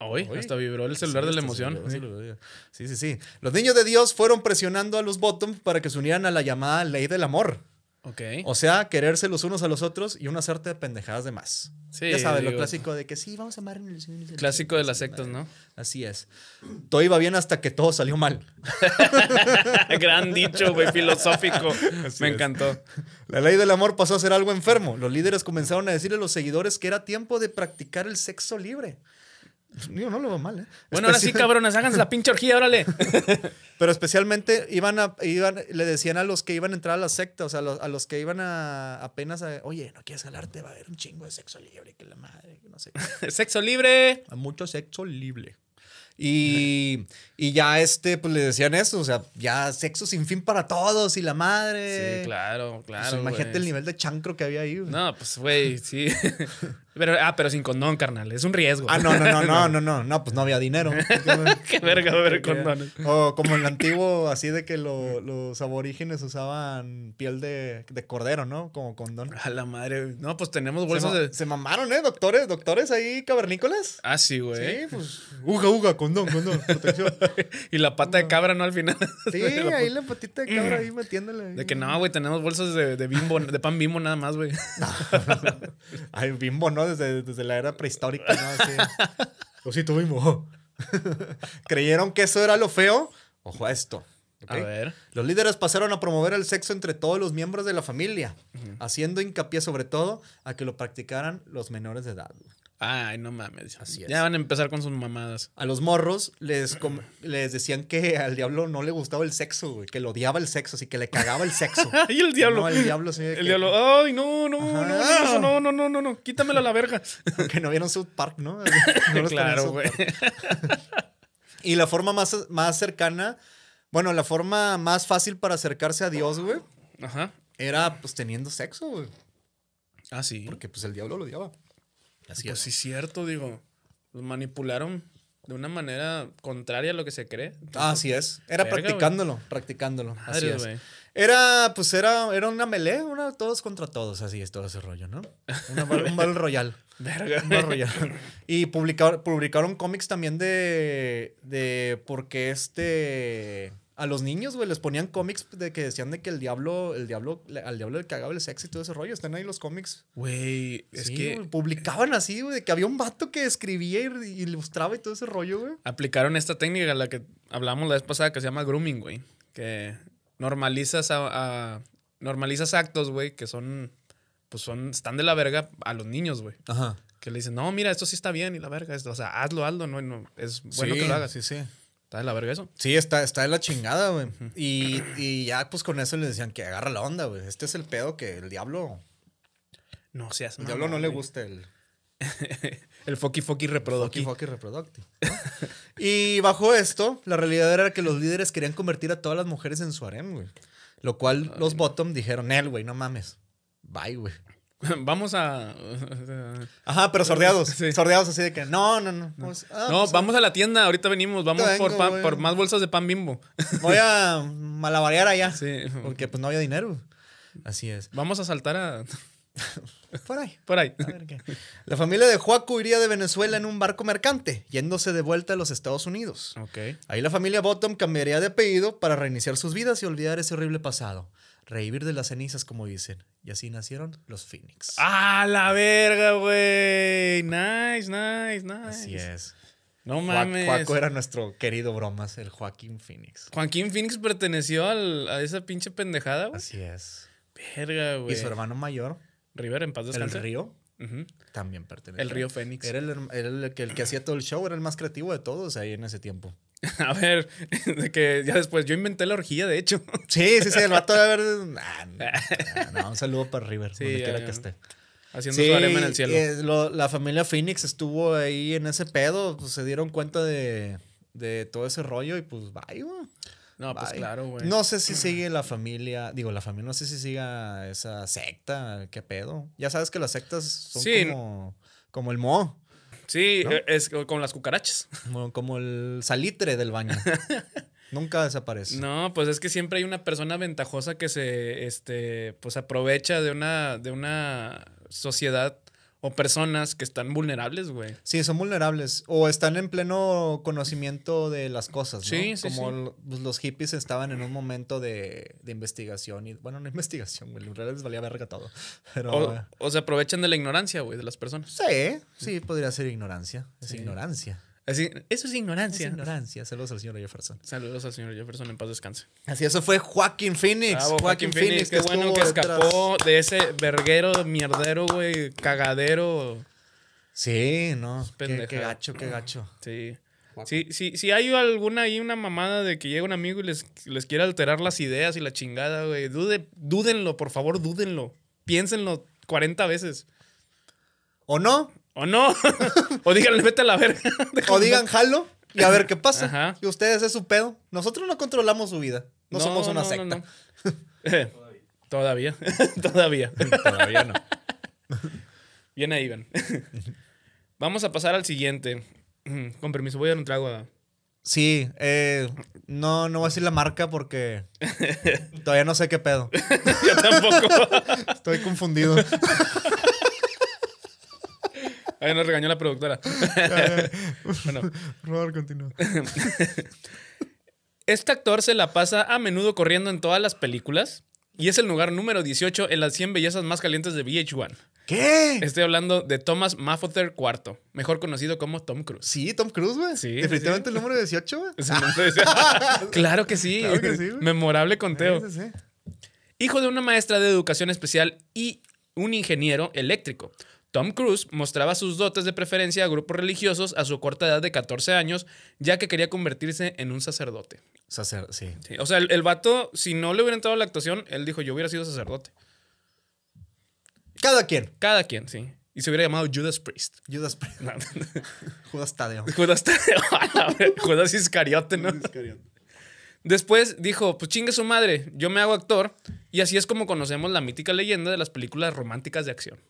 Hoy, hasta vibró el celular de la emoción. Sí, sí, sí. Los niños de Dios fueron presionando a los Bottom para que se unieran a la llamada ley del amor. O sea, quererse los unos a los otros y una suerte de pendejadas de más. Sí, ya sabes, lo clásico de que sí, vamos a amar en el, Clásico de las sectas, ¿no? Así es. Todo iba bien hasta que todo salió mal. Gran dicho, güey, filosófico. Me encantó. La ley del amor pasó a ser algo enfermo. Los líderes comenzaron a decirle a los seguidores que era tiempo de practicar el sexo libre. Yo no lo veo mal, ¿eh? Bueno, ahora sí, cabrones, háganse la pinche orgía, órale. Pero especialmente iban a, iban, le decían a los que iban a entrar a la secta, o sea, a los, que iban a apenas a, oye, no quieres jalarte, va a haber un chingo de sexo libre, que la madre, no sé. ¡Sexo libre! mucho sexo libre. Y, ya este, pues le decían eso, o sea, ya sexo sin fin para todos y la madre. Sí, claro, pues, claro. imagínate el nivel de chancro que había ahí. No, pues, güey, sí. Pero, ah, pero sin condón, carnal. Es un riesgo. Ah, no, no, no, no, no, no, no, pues no había dinero. Qué verga ver condones. O como en el antiguo, así de que los aborígenes usaban piel de, de, cordero, ¿no? Como condón. A la madre. No, pues tenemos bolsas se de. Se mamaron, ¿eh? Doctores, doctores ahí cavernícolas. Ah, sí, güey. Sí, pues. Uga, uga, condón, condón, protección. y la pata de cabra, ¿no? Al final. Sí, ahí la patita de cabra ahí metiéndole. De que no, güey, tenemos bolsas de, de bimbo, de pan bimbo nada más, güey. Ay, bimbo, ¿no? Desde, la era prehistórica, ¿no? Así, tuvimos. Creyeron que eso era lo feo. Ojo a esto. A ver. Los líderes pasaron a promover el sexo entre todos los miembros de la familia, haciendo hincapié sobre todo a que lo practicaran los menores de edad. Ay, no mames. Así es. Ya van a empezar con sus mamadas. A los morros les, les decían que al diablo no le gustaba el sexo, güey, que lo odiaba el sexo, así que le cagaba el sexo. y el diablo. No, el diablo sí. El diablo, ay, no, no, no, no, no, no, no, no, quítamelo a la verga. que no vieron South Park, ¿no? claro, güey. y la forma más, más cercana, bueno, la forma más fácil para acercarse a Dios, güey, Ajá. era pues teniendo sexo, güey. Ah, sí. Porque pues el diablo lo odiaba. Así pues es. cierto, digo. Los manipularon de una manera contraria a lo que se cree. Ah, así es. Era practicándolo, practicándolo. así es. Era, pues era, era una melee, una todos contra todos, así es todo ese rollo, ¿no? un Battle royal Verga. Un Battle Y publicaron, publicaron cómics también de, de por qué este a los niños, güey, les ponían cómics de que decían de que el diablo, el diablo, al diablo le cagaba el sexo y todo ese rollo. Están ahí los cómics. Güey, es que. publicaban así, güey, que había un vato que escribía y, ilustraba y todo ese rollo, güey. Aplicaron esta técnica, la que hablamos la vez pasada, que se llama grooming, güey. Que normalizas a, normalizas actos, güey, que son. Pues son. están de la verga a los niños, güey. Ajá. Que le dicen, no, mira, esto sí está bien y la verga. Esto, o sea, hazlo, hazlo, no, es bueno que lo hagas. Sí, sí. Está de la verga eso. Sí, está, está de la chingada, güey. Y, ya, pues con eso le decían que agarra la onda, güey. Este es el pedo que el diablo. No seas El diablo no le gusta el. el foqui foki reproducti. Foqui reproducti. y bajo esto, la realidad era que los líderes querían convertir a todas las mujeres en su harem, güey. Lo cual los bottom dijeron, él, güey, no mames. Bye, güey. vamos a. Ajá, pero sordeados. Sordeados así de que. No, no, no. no, pues, ah, pues, ah. vamos a la tienda, ahorita venimos. Vamos por, más bolsas de pan bimbo. Voy a malabarear allá. Sí. Porque pues no había dinero. Así es. Vamos a saltar a. Por ahí. Por ahí. La familia de Juaco iría de Venezuela en un barco mercante, yéndose de vuelta a los Estados Unidos. Ok. Ahí la familia Bottom cambiaría de apellido para reiniciar sus vidas y olvidar ese horrible pasado. Revivir de las cenizas, como dicen. Y así nacieron los Phoenix. ¡Ah, la verga, güey! Nice, nice, nice. Así es. No mames. Juaco era nuestro querido bromas, el Joaquín Phoenix. Joaquín Phoenix perteneció a esa pinche pendejada, güey. Así es. Verga, güey. Y su hermano mayor. River, en paz descanse. El río. También perteneció. El río Phoenix. Era el, el, que hacía todo el show, era el más creativo de todos ahí en ese tiempo. A ver, que ya después yo inventé la orgía, de hecho. Sí, sí, sí, el vato de haber. Nah, un saludo para River, sí, donde quiera que esté. Haciendo su en el cielo. Eh, la familia Phoenix estuvo ahí en ese pedo, pues se dieron cuenta de, de todo ese rollo y pues vaya, no, pues claro, güey. No sé si sigue la familia, digo, la familia, no sé si siga esa secta, qué pedo. Ya sabes que las sectas son como, como el mo. Sí, eh, es como las cucarachas. como el salitre del baño. Nunca desaparece. No, pues es que siempre hay una persona ventajosa que se este, pues aprovecha de una, de una sociedad o personas que están vulnerables, güey. Sí, son vulnerables. O están en pleno conocimiento de las cosas, ¿no? Sí, sí Como pues, los hippies estaban en un momento de, investigación. y Bueno, no investigación, güey. En realidad les valía haber recatado. Pero, eh. o, se aprovechan de la ignorancia, güey, de las personas. Sí, sí, podría ser ignorancia. Es ignorancia. Así, eso es ignorancia. ignorancia. Saludos al señor Jefferson. Saludos al señor Jefferson, en paz descanse. Así, eso fue Joaquín Phoenix. Joaquín, Phoenix, qué bueno que escapó de ese verguero, mierdero, güey, cagadero. Sí, no. Qué, qué, gacho, qué gacho. Sí. Sí, hay alguna ahí, una mamada de que llega un amigo y les, les quiere alterar las ideas y la chingada, güey. dúdenlo, por favor, dúdenlo. Piénsenlo 40 veces. ¿O no? O no. o díganle, vete a la verga. o digan, jalo y a ver qué pasa. Y ustedes es su pedo. Nosotros no controlamos su vida. No, somos una secta. Eh, todavía. todavía. todavía no. Bien ahí, Iván. Vamos a pasar al siguiente. Con permiso, voy a dar un trago Sí, eh, no, no voy a decir la marca porque todavía no sé qué pedo. Yo tampoco. Estoy confundido. Ahí nos regañó la productora. bueno. Robert, continúa. Este actor se la pasa a menudo corriendo en todas las películas y es el lugar número 18 en las 100 bellezas más calientes de VH1. ¿Qué? Estoy hablando de Thomas Mafother IV, mejor conocido como Tom Cruise. Sí, Tom Cruise, güey. Sí. Definitivamente el número 18, güey. claro que sí. Memorable conteo. Hijo de una maestra de educación especial y un ingeniero eléctrico. Tom Cruise mostraba sus dotes de preferencia a grupos religiosos a su corta edad de 14 años, ya que quería convertirse en un sacerdote. Sacer sí. O sea, el, vato, si no le hubieran dado la actuación, él dijo, yo hubiera sido sacerdote. Cada quien. Cada quien, sí. Y se hubiera llamado Judas Priest. Judas Priest. Judas Tadeo. Judas Tadeo. Judas Iscariote, ¿no? Iscariote. Después dijo, pues chingue su madre, yo me hago actor. Y así es como conocemos la mítica leyenda de las películas románticas de acción.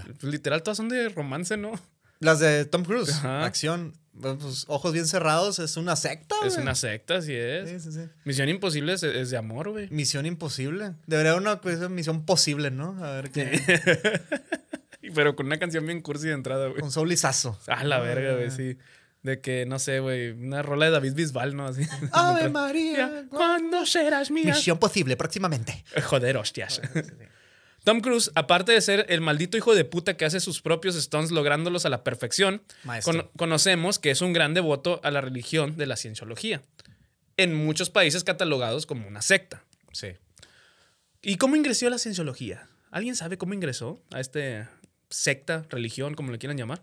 Pues, literal, todas son de romance, ¿no? Las de Tom Cruise, acción. Pues, ojos bien cerrados, es una secta. Es una secta, sí es. Misión Imposible es, de amor, güey. Misión Imposible. Debería una pues, misión posible, ¿no? A ver qué. Pero con una canción bien cursi de entrada, güey. Con Soulizazo. Ah, la verga, güey, sí. De que, no sé, güey, una rola de David Bisbal, ¿no? Así. Ave María, ¿cuándo serás mía? Misión posible, próximamente. Joder, hostias. Tom Cruise, aparte de ser el maldito hijo de puta que hace sus propios Stones lográndolos a la perfección, conocemos que es un gran devoto a la religión de la cienciología, en muchos países catalogados como una secta. Sí. ¿Y cómo ingresó a la cienciología? ¿Alguien sabe cómo ingresó a esta secta, religión, como le quieran llamar?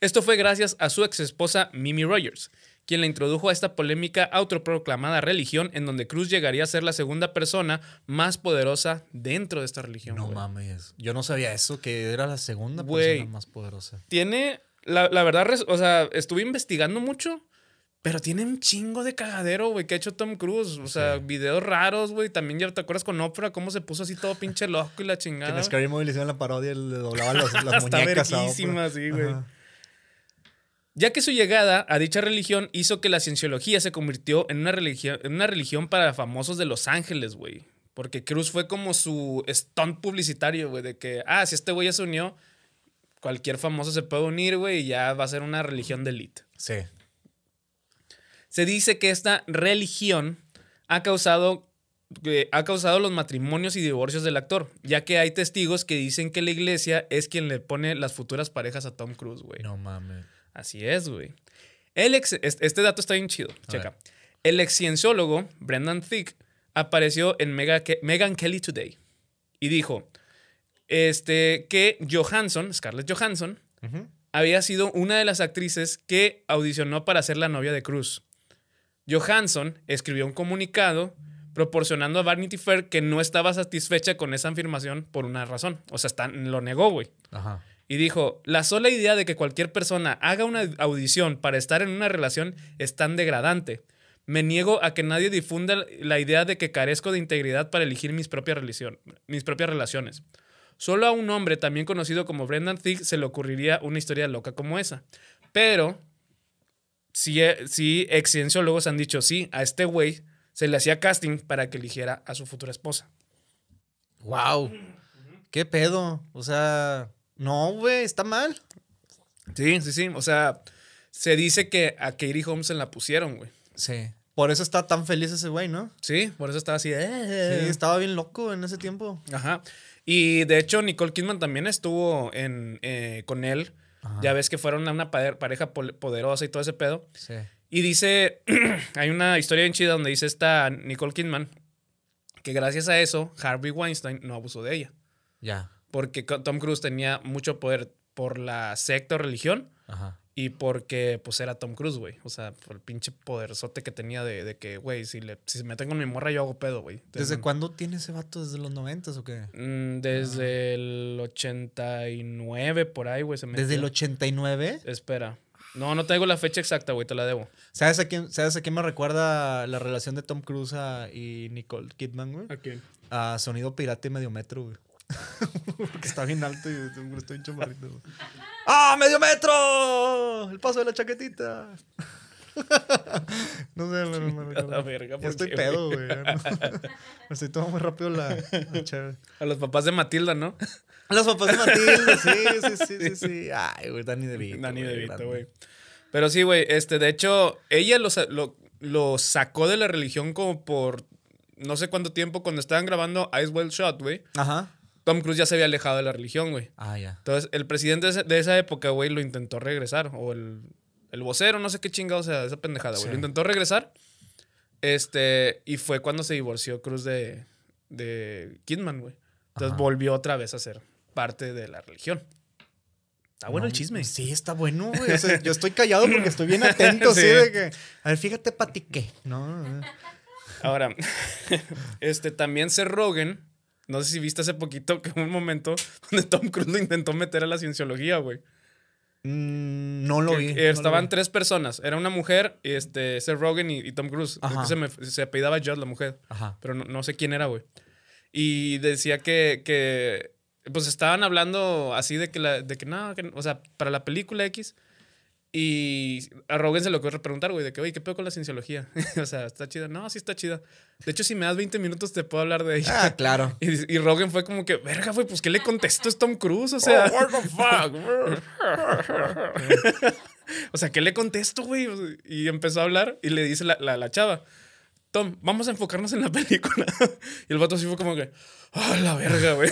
Esto fue gracias a su ex esposa Mimi Rogers, quien la introdujo a esta polémica autoproclamada religión en donde Cruz llegaría a ser la segunda persona más poderosa dentro de esta religión. No mames, yo no sabía eso, que era la segunda persona más poderosa. Tiene, la, verdad, o sea, estuve investigando mucho. Pero tiene un chingo de cagadero, güey, que ha hecho Tom Cruise. O sea, videos raros, güey. También ya te acuerdas con Oprah, cómo se puso así todo pinche loco y la chingada. Que en Scary Movie hicieron la parodia le doblaban las, muñecas. Está sí, güey ya que su llegada a dicha religión hizo que la cienciología se convirtió en una, religión, en una religión para famosos de Los Ángeles, güey. Porque Cruz fue como su stunt publicitario, güey, de que, ah, si este güey ya se unió, cualquier famoso se puede unir, güey, y ya va a ser una religión de élite. Sí. Se dice que esta religión ha causado, eh, ha causado los matrimonios y divorcios del actor, ya que hay testigos que dicen que la iglesia es quien le pone las futuras parejas a Tom Cruise, güey. No mames. Así es, güey. este dato está bien chido. Checa. El excienciólogo Brendan Thick apareció en Mega, Megan Kelly Today y dijo este, que Johansson, Scarlett Johansson, había sido una de las actrices que audicionó para ser la novia de Cruz. Johansson escribió un comunicado proporcionando a Vanity Fair que no estaba satisfecha con esa afirmación por una razón. O sea, está, lo negó, güey. Ajá y dijo, la sola idea de que cualquier persona haga una audición para estar en una relación es tan degradante. Me niego a que nadie difunda la idea de que carezco de integridad para elegir mis propias, mis propias relaciones. Solo a un hombre también conocido como Brendan thick se le ocurriría una historia loca como esa. Pero, si e, sí luego han dicho, sí, a este güey se le hacía casting para que eligiera a su futura esposa. ¡Wow! ¿Qué pedo? O sea, no, güey, está mal. Sí, sí, sí. O sea, se dice que a Katie Holmes se la pusieron, güey. Sí. Por eso está tan feliz ese güey, ¿no? Sí, por eso estaba así. Eh". Sí, estaba bien loco en ese tiempo. Ajá. Y de hecho, Nicole Kidman también estuvo eh, con él. Ya ves que fueron una pareja poderosa y todo ese pedo. Sí. Y dice, hay una historia bien chida donde dice esta Nicole Kidman que gracias a eso Harvey Weinstein no abusó de ella. Ya porque Tom Cruise tenía mucho poder por la secta o religión y porque pues era Tom Cruise, güey. O sea, por el pinche poderzote que tenía de, que, güey, si, le, si me tengo en mi morra yo hago pedo, güey. ¿Desde cuándo tiene ese vato? ¿Desde los 90 o qué? Mm, desde ah. el 89 por ahí, güey. ¿Desde el 89? Espera. No, no tengo la fecha exacta, güey, te la debo. ¿Sabes a quién, ¿sabes a quién me recuerda la relación de Tom Cruise y Nicole Kidman, güey? ¿A quién? A Sonido Pirata y Medio Metro, güey. Porque está bien alto y estoy en chamarrito. ¡Ah, medio metro! El paso de la chaquetita. no sé, pero me la verga, estoy pedo, güey. me estoy tomando muy rápido la, A los papás de Matilda, ¿no? A los papás de Matilda, sí, sí, sí, sí, sí. Ay, güey, Dani Vito, Dani Vito, güey. Pero sí, güey, este, de hecho, ella lo, sacó de la religión como por no sé cuánto tiempo cuando estaban grabando Ice Well Shot, güey. Ajá. Tom Cruise ya se había alejado de la religión, güey. Ah, ya. Entonces, el presidente de esa época, güey, lo intentó regresar. O el, vocero, no sé qué chingado sea, esa pendejada, güey. Lo intentó regresar. Este, y fue cuando se divorció Cruz de, Kidman, güey. Entonces volvió otra vez a ser parte de la religión. Está bueno el chisme. Sí, está bueno, güey. yo estoy callado porque estoy bien atento, sí. a ver, fíjate, patiqué. No. Ahora, este, también se Rogen no sé si viste hace poquito que hubo un momento donde Tom Cruise lo intentó meter a la cienciología, güey. Mm, no lo vi. estaban tres personas. Era una mujer, este, Seth Rogen y, Tom Cruise. se, me, se apellidaba Judd, la mujer. Pero no, sé quién era, güey. Y decía que, pues estaban hablando así de que, la, de que no, que, o sea, para la película X, y a Rogan se lo quiero preguntar, güey, de que, oye, ¿qué pedo con la cienciología? o sea, ¿está chida? No, sí está chida. De hecho, si me das 20 minutos, te puedo hablar de ella. Ah, claro. Y, y Rogan fue como que, verga, güey, pues, ¿qué le contestó a Tom Cruise? O sea... Oh, what o sea, ¿qué le contesto, güey? Y empezó a hablar y le dice la, la, chava, Tom, vamos a enfocarnos en la película. y el vato así fue como que, ah, la verga, güey.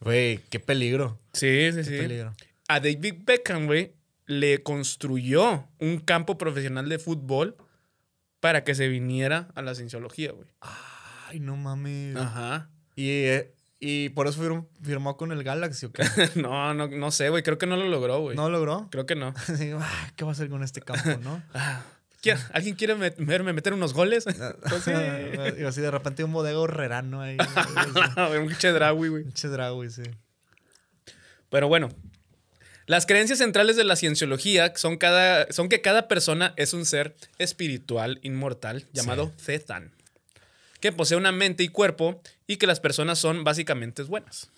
Güey, qué peligro. Sí, sí, sí. peligro. A David Beckham, güey, le construyó un campo profesional de fútbol para que se viniera a la cienciología, güey. Ay, no mames. Ajá. Y, eh, por eso firmó, con el Galaxy, ¿o qué? no, no, no sé, güey. Creo que no lo logró, güey. ¿No lo logró? Creo que no. ¿Qué va a hacer con este campo, no? Ah, ¿Alguien quiere verme meter unos goles? Pues sí. y así de repente un modelo rerano ahí. un chedrawi, güey. Un chedrawi, sí. Pero bueno, las creencias centrales de la cienciología son, que cada persona es un ser espiritual inmortal llamado Cetan, Zetan, que posee una mente y cuerpo y que las personas son básicamente buenas.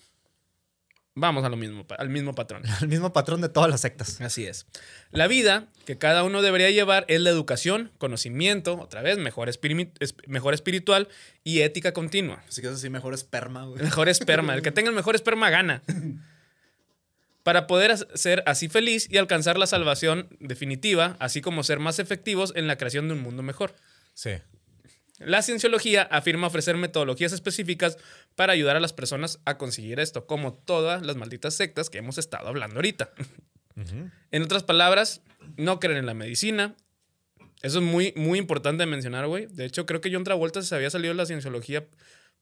Vamos a lo mismo, al mismo patrón. Al mismo patrón de todas las sectas. Así es. La vida que cada uno debería llevar es la educación, conocimiento, otra vez, mejor, espiritual y ética continua. Así que es así, mejor esperma, Mejor esperma. El que tenga el mejor esperma gana. para poder ser así feliz y alcanzar la salvación definitiva, así como ser más efectivos en la creación de un mundo mejor. Sí. La cienciología afirma ofrecer metodologías específicas para ayudar a las personas a conseguir esto, como todas las malditas sectas que hemos estado hablando ahorita. En otras palabras, no creen en la medicina. Eso es muy, muy importante mencionar, güey. De hecho, creo que John Travolta se había salido de la cienciología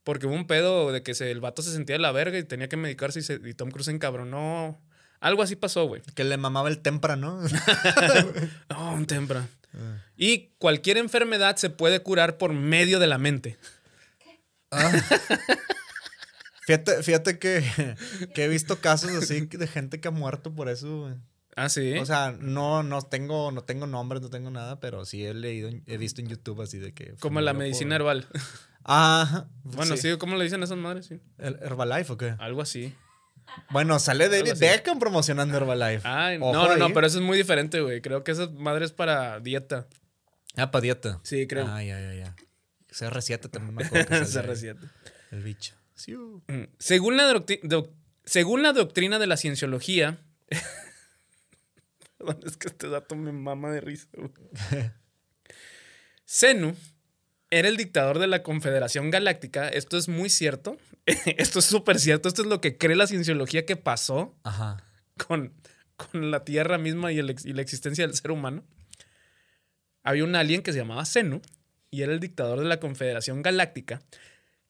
porque hubo un pedo de que se, el vato se sentía de la verga y tenía que medicarse y, Tom y Tom Cruise encabronó algo así pasó, güey. Que le mamaba el tempra, ¿no? oh, un tempra. Ah. Y cualquier enfermedad se puede curar por medio de la mente. Ah. Fíjate, fíjate que, he visto casos así de gente que ha muerto por eso, güey. Ah, sí. O sea, no, no tengo, no tengo nombres, no tengo nada, pero sí he leído, he visto en YouTube así de que. Como la medicina herbal. Ah. Bueno, sí. como ¿cómo le dicen a esas madres? Sí. ¿El ¿Herbalife o qué? Algo así. Bueno, sale David Beckham promocionando Herbalife. Ah, no, no, no, pero eso es muy diferente, güey. Creo que esa madre es para dieta. Ah, para dieta. Sí, creo. Ah, ya, ya, ya. CR7 también me acuerdo. Que CR7. El bicho. Sí, mm. según, la según la doctrina de la cienciología. Perdón, es que este dato me mama de risa, güey. Zenu era el dictador de la Confederación Galáctica. Esto es muy cierto. Esto es súper cierto. Esto es lo que cree la cienciología que pasó Con, con, la Tierra misma y, la existencia del ser humano. Había un alien que se llamaba Zenu y era el dictador de la Confederación Galáctica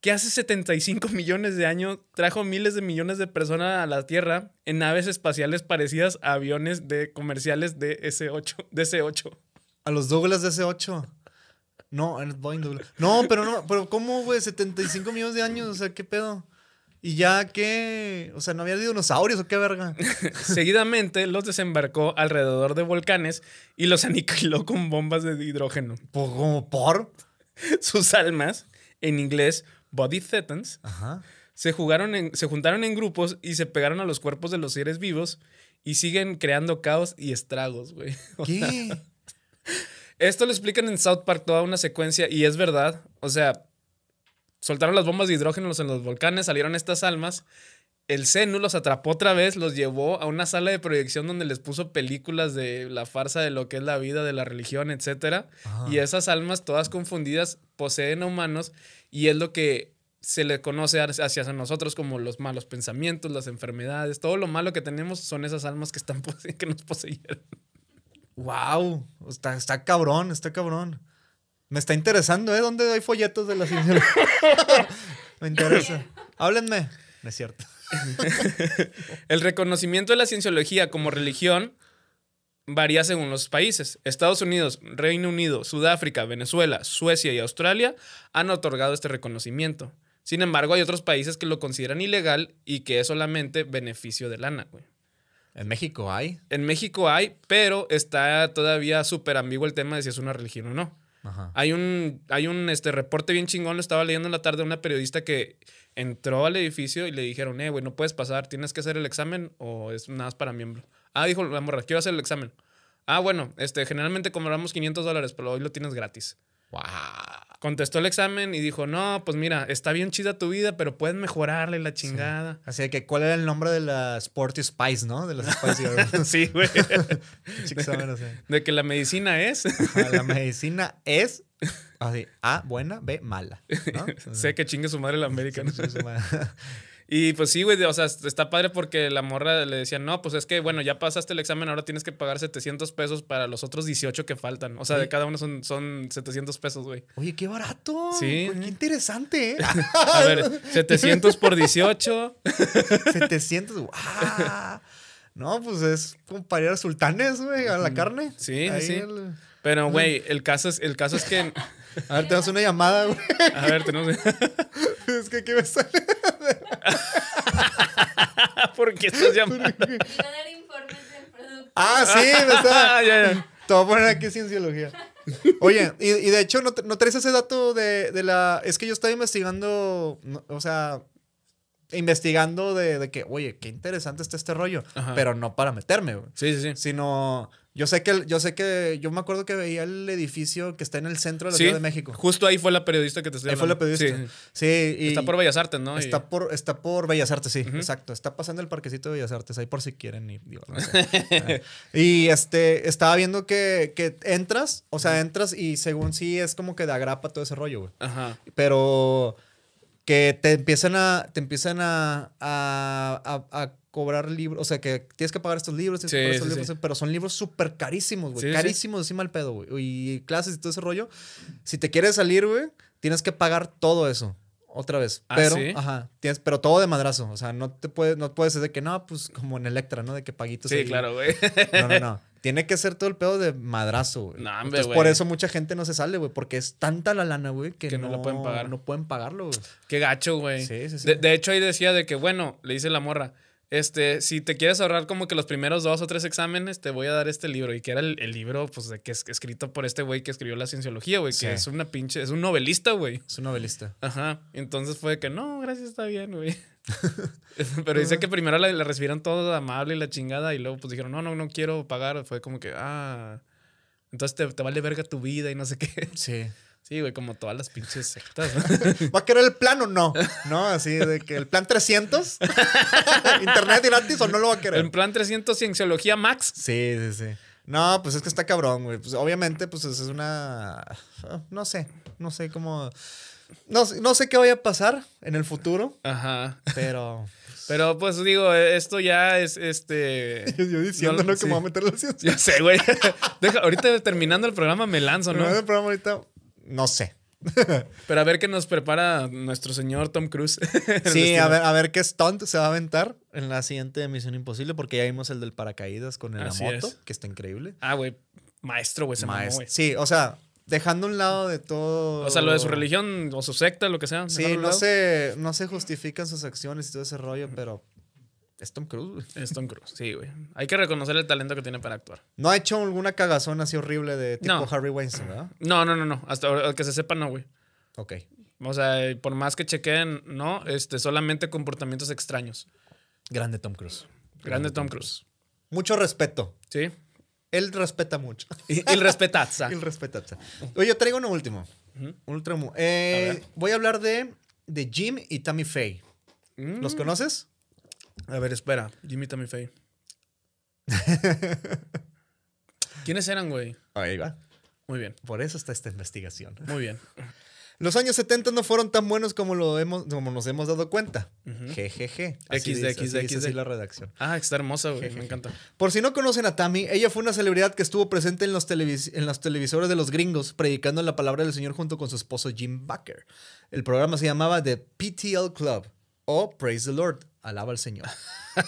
que hace 75 millones de años trajo miles de millones de personas a la Tierra en naves espaciales parecidas a aviones de comerciales de S8, de S8. A los Douglas de S8. No, No, pero no, pero ¿cómo, güey? 75 millones de años, o sea, ¿qué pedo? Y ya qué? o sea, no había dinosaurios o qué verga. Seguidamente los desembarcó alrededor de volcanes y los aniquiló con bombas de hidrógeno. ¿Por, ¿Cómo por? Sus almas, en inglés, body thetans, Se, jugaron en, se juntaron en grupos y se pegaron a los cuerpos de los seres vivos y siguen creando caos y estragos, güey. ¿Qué? Esto lo explican en South Park toda una secuencia y es verdad. O sea, soltaron las bombas de hidrógeno en los volcanes, salieron estas almas. El ZENU los atrapó otra vez, los llevó a una sala de proyección donde les puso películas de la farsa de lo que es la vida, de la religión, etc. Y esas almas, todas confundidas, poseen a humanos y es lo que se le conoce hacia nosotros como los malos pensamientos, las enfermedades, todo lo malo que tenemos son esas almas que, están que nos poseyeron. Wow, está, está cabrón, está cabrón. Me está interesando, ¿eh? ¿Dónde hay folletos de la cienciología? Me interesa. Háblenme. No es cierto. el reconocimiento de la cienciología como religión varía según los países. Estados Unidos, Reino Unido, Sudáfrica, Venezuela, Suecia y Australia han otorgado este reconocimiento. Sin embargo, hay otros países que lo consideran ilegal y que es solamente beneficio de lana, güey. En México hay. En México hay, pero está todavía súper ambiguo el tema de si es una religión o no. Hay un, hay un este, reporte bien chingón, lo estaba leyendo en la tarde, una periodista que entró al edificio y le dijeron, eh, güey, no puedes pasar, tienes que hacer el examen o es nada más para miembro. Ah, dijo la morra, quiero hacer el examen. Ah, bueno, este, generalmente cobramos 500 dólares, pero hoy lo tienes gratis. Wow contestó el examen y dijo, no, pues mira, está bien chida tu vida, pero puedes mejorarle la chingada. Así que, ¿cuál era el nombre de la Sporty Spice, no? De las Spice sí, güey. de, de que la medicina es. la medicina es así, A, buena, B, mala. sé que chingue su madre la América. ¿no? Y pues sí, güey, o sea, está padre porque la morra le decía, no, pues es que, bueno, ya pasaste el examen, ahora tienes que pagar 700 pesos para los otros 18 que faltan. O sea, de cada uno son, son 700 pesos, güey. Oye, qué barato. Sí. qué interesante. ¿eh? A ver, 700 por 18. 700, guau No, pues es como a sultanes, güey, a la carne. Sí, sí. Pero, güey, el caso es, el caso es que a ver, ¿te tenemos una llamada, güey. A ver, tenemos. es que aquí me sale. ¿Por qué estás llamando? Iba dar informes del producto. Ah, sí, me está. ya, ya. Te voy a poner aquí cienciología. Oye, y, y, de hecho, ¿no, traes ese dato de, de, la. Es que yo estaba investigando, o sea, investigando de, de, que, oye, qué interesante está este rollo, pero no para meterme, güey. Sí, sí, sí. Sino yo sé que, yo sé que, yo me acuerdo que veía el edificio que está en el centro de la Ciudad de México. Justo ahí fue la periodista que te estoy Ahí fue la periodista. Sí. está por Bellas Artes, ¿no? Está por, está por Bellas Artes, sí, exacto. Está pasando el parquecito de Bellas Artes, ahí por si quieren ir. y este, estaba viendo que, que entras, o sea, entras y según sí es como que de agrapa todo ese rollo, güey. Ajá. Pero que te empiezan a, te empiezan a, a cobrar libros, o sea, que tienes que pagar estos libros, pero son libros súper carísimos, güey, carísimos encima el pedo, güey, y clases y todo ese rollo. Si te quieres salir, güey, tienes que pagar todo eso otra vez. Ah, pero, tienes, pero todo de madrazo. O sea, no te puedes, no puedes ser de que no, pues como en Electra, ¿no? De que paguitos. Sí, claro, güey. No, no, no. Tiene que ser todo el pedo de madrazo, güey. Entonces, por eso mucha gente no se sale, güey, porque es tanta la lana, güey, que, no, pueden pagar. No pueden pagarlo, güey. Qué gacho, güey. Sí, sí, sí. De, de hecho, ahí decía de que, bueno, le dice la morra este, si te quieres ahorrar como que los primeros dos o tres exámenes, te voy a dar este libro. Y que era el, libro, pues, de que es escrito por este güey que escribió la cienciología, güey, que es una pinche, es un novelista, güey. Es un novelista. Ajá. Entonces fue que, no, gracias, está bien, güey. Pero dice que primero la, recibieron todo amable y la chingada, y luego pues dijeron, no, no, no quiero pagar. Fue como que, ah. Entonces te, te vale verga tu vida y no sé qué. Sí. Sí, güey, como todas las pinches sectas. ¿Va a querer el plan o no? No, así de que el plan 300, internet gratis o no lo va a querer. El plan 300, cienciología max. Sí, sí, sí. No, pues es que está cabrón, güey. Pues obviamente, pues es una. No sé, no sé cómo. No, no sé qué vaya a pasar en el futuro. Ajá. Pero. Pero pues digo, esto ya es este. Yo, diciendo no, lo que me voy a meter la ciencia. Yo sé, güey. ahorita terminando el programa me lanzo, ¿no? Terminando el programa ahorita no sé. Pero a ver qué nos prepara nuestro señor Tom Cruise. sí, a ver, a ver qué stunt se va a aventar en la siguiente Misión Imposible, porque ya vimos el del paracaídas con la moto, que está increíble. Ah, güey, maestro, güey, se Sí, o sea, dejando un lado de todo. O sea, lo de su religión o su secta, lo que sea. Sí, no se, no se justifican sus acciones y todo ese rollo, pero es Tom Cruise. Es Tom Cruise, sí, güey. Hay que reconocer el talento que tiene para actuar. No ha hecho alguna cagazón así horrible de tipo Harry Weinstein, ¿verdad? No, no, no, no. Hasta que se sepa, no, güey. Ok. O sea, por más que chequeen, no, este, solamente comportamientos extraños. Grande Tom Cruise. Grande, Tom, Cruise. Mucho respeto. Sí. Él respeta mucho. El respetaza. El respetaza. Oye, yo traigo uno último. Un último. Eh, voy a hablar de, de Jim y Tammy Faye. Mm. ¿Los conoces? A ver, espera. Jimmy Tammy Faye. ¿Quiénes eran, güey? Ah, ahí va. Muy bien. Por eso está esta investigación. Muy bien. Los años 70 no fueron tan buenos como, lo hemos, como nos hemos dado cuenta. Jejeje. Uh X X la redacción. Ah, está hermosa, güey. Me encanta. Por si no conocen a Tammy, ella fue una celebridad que estuvo presente en los, televisores de los gringos, predicando la palabra del Señor junto con su esposo Jim Bucker. El programa se llamaba The PTL Club o Praise the Lord, alaba al Señor.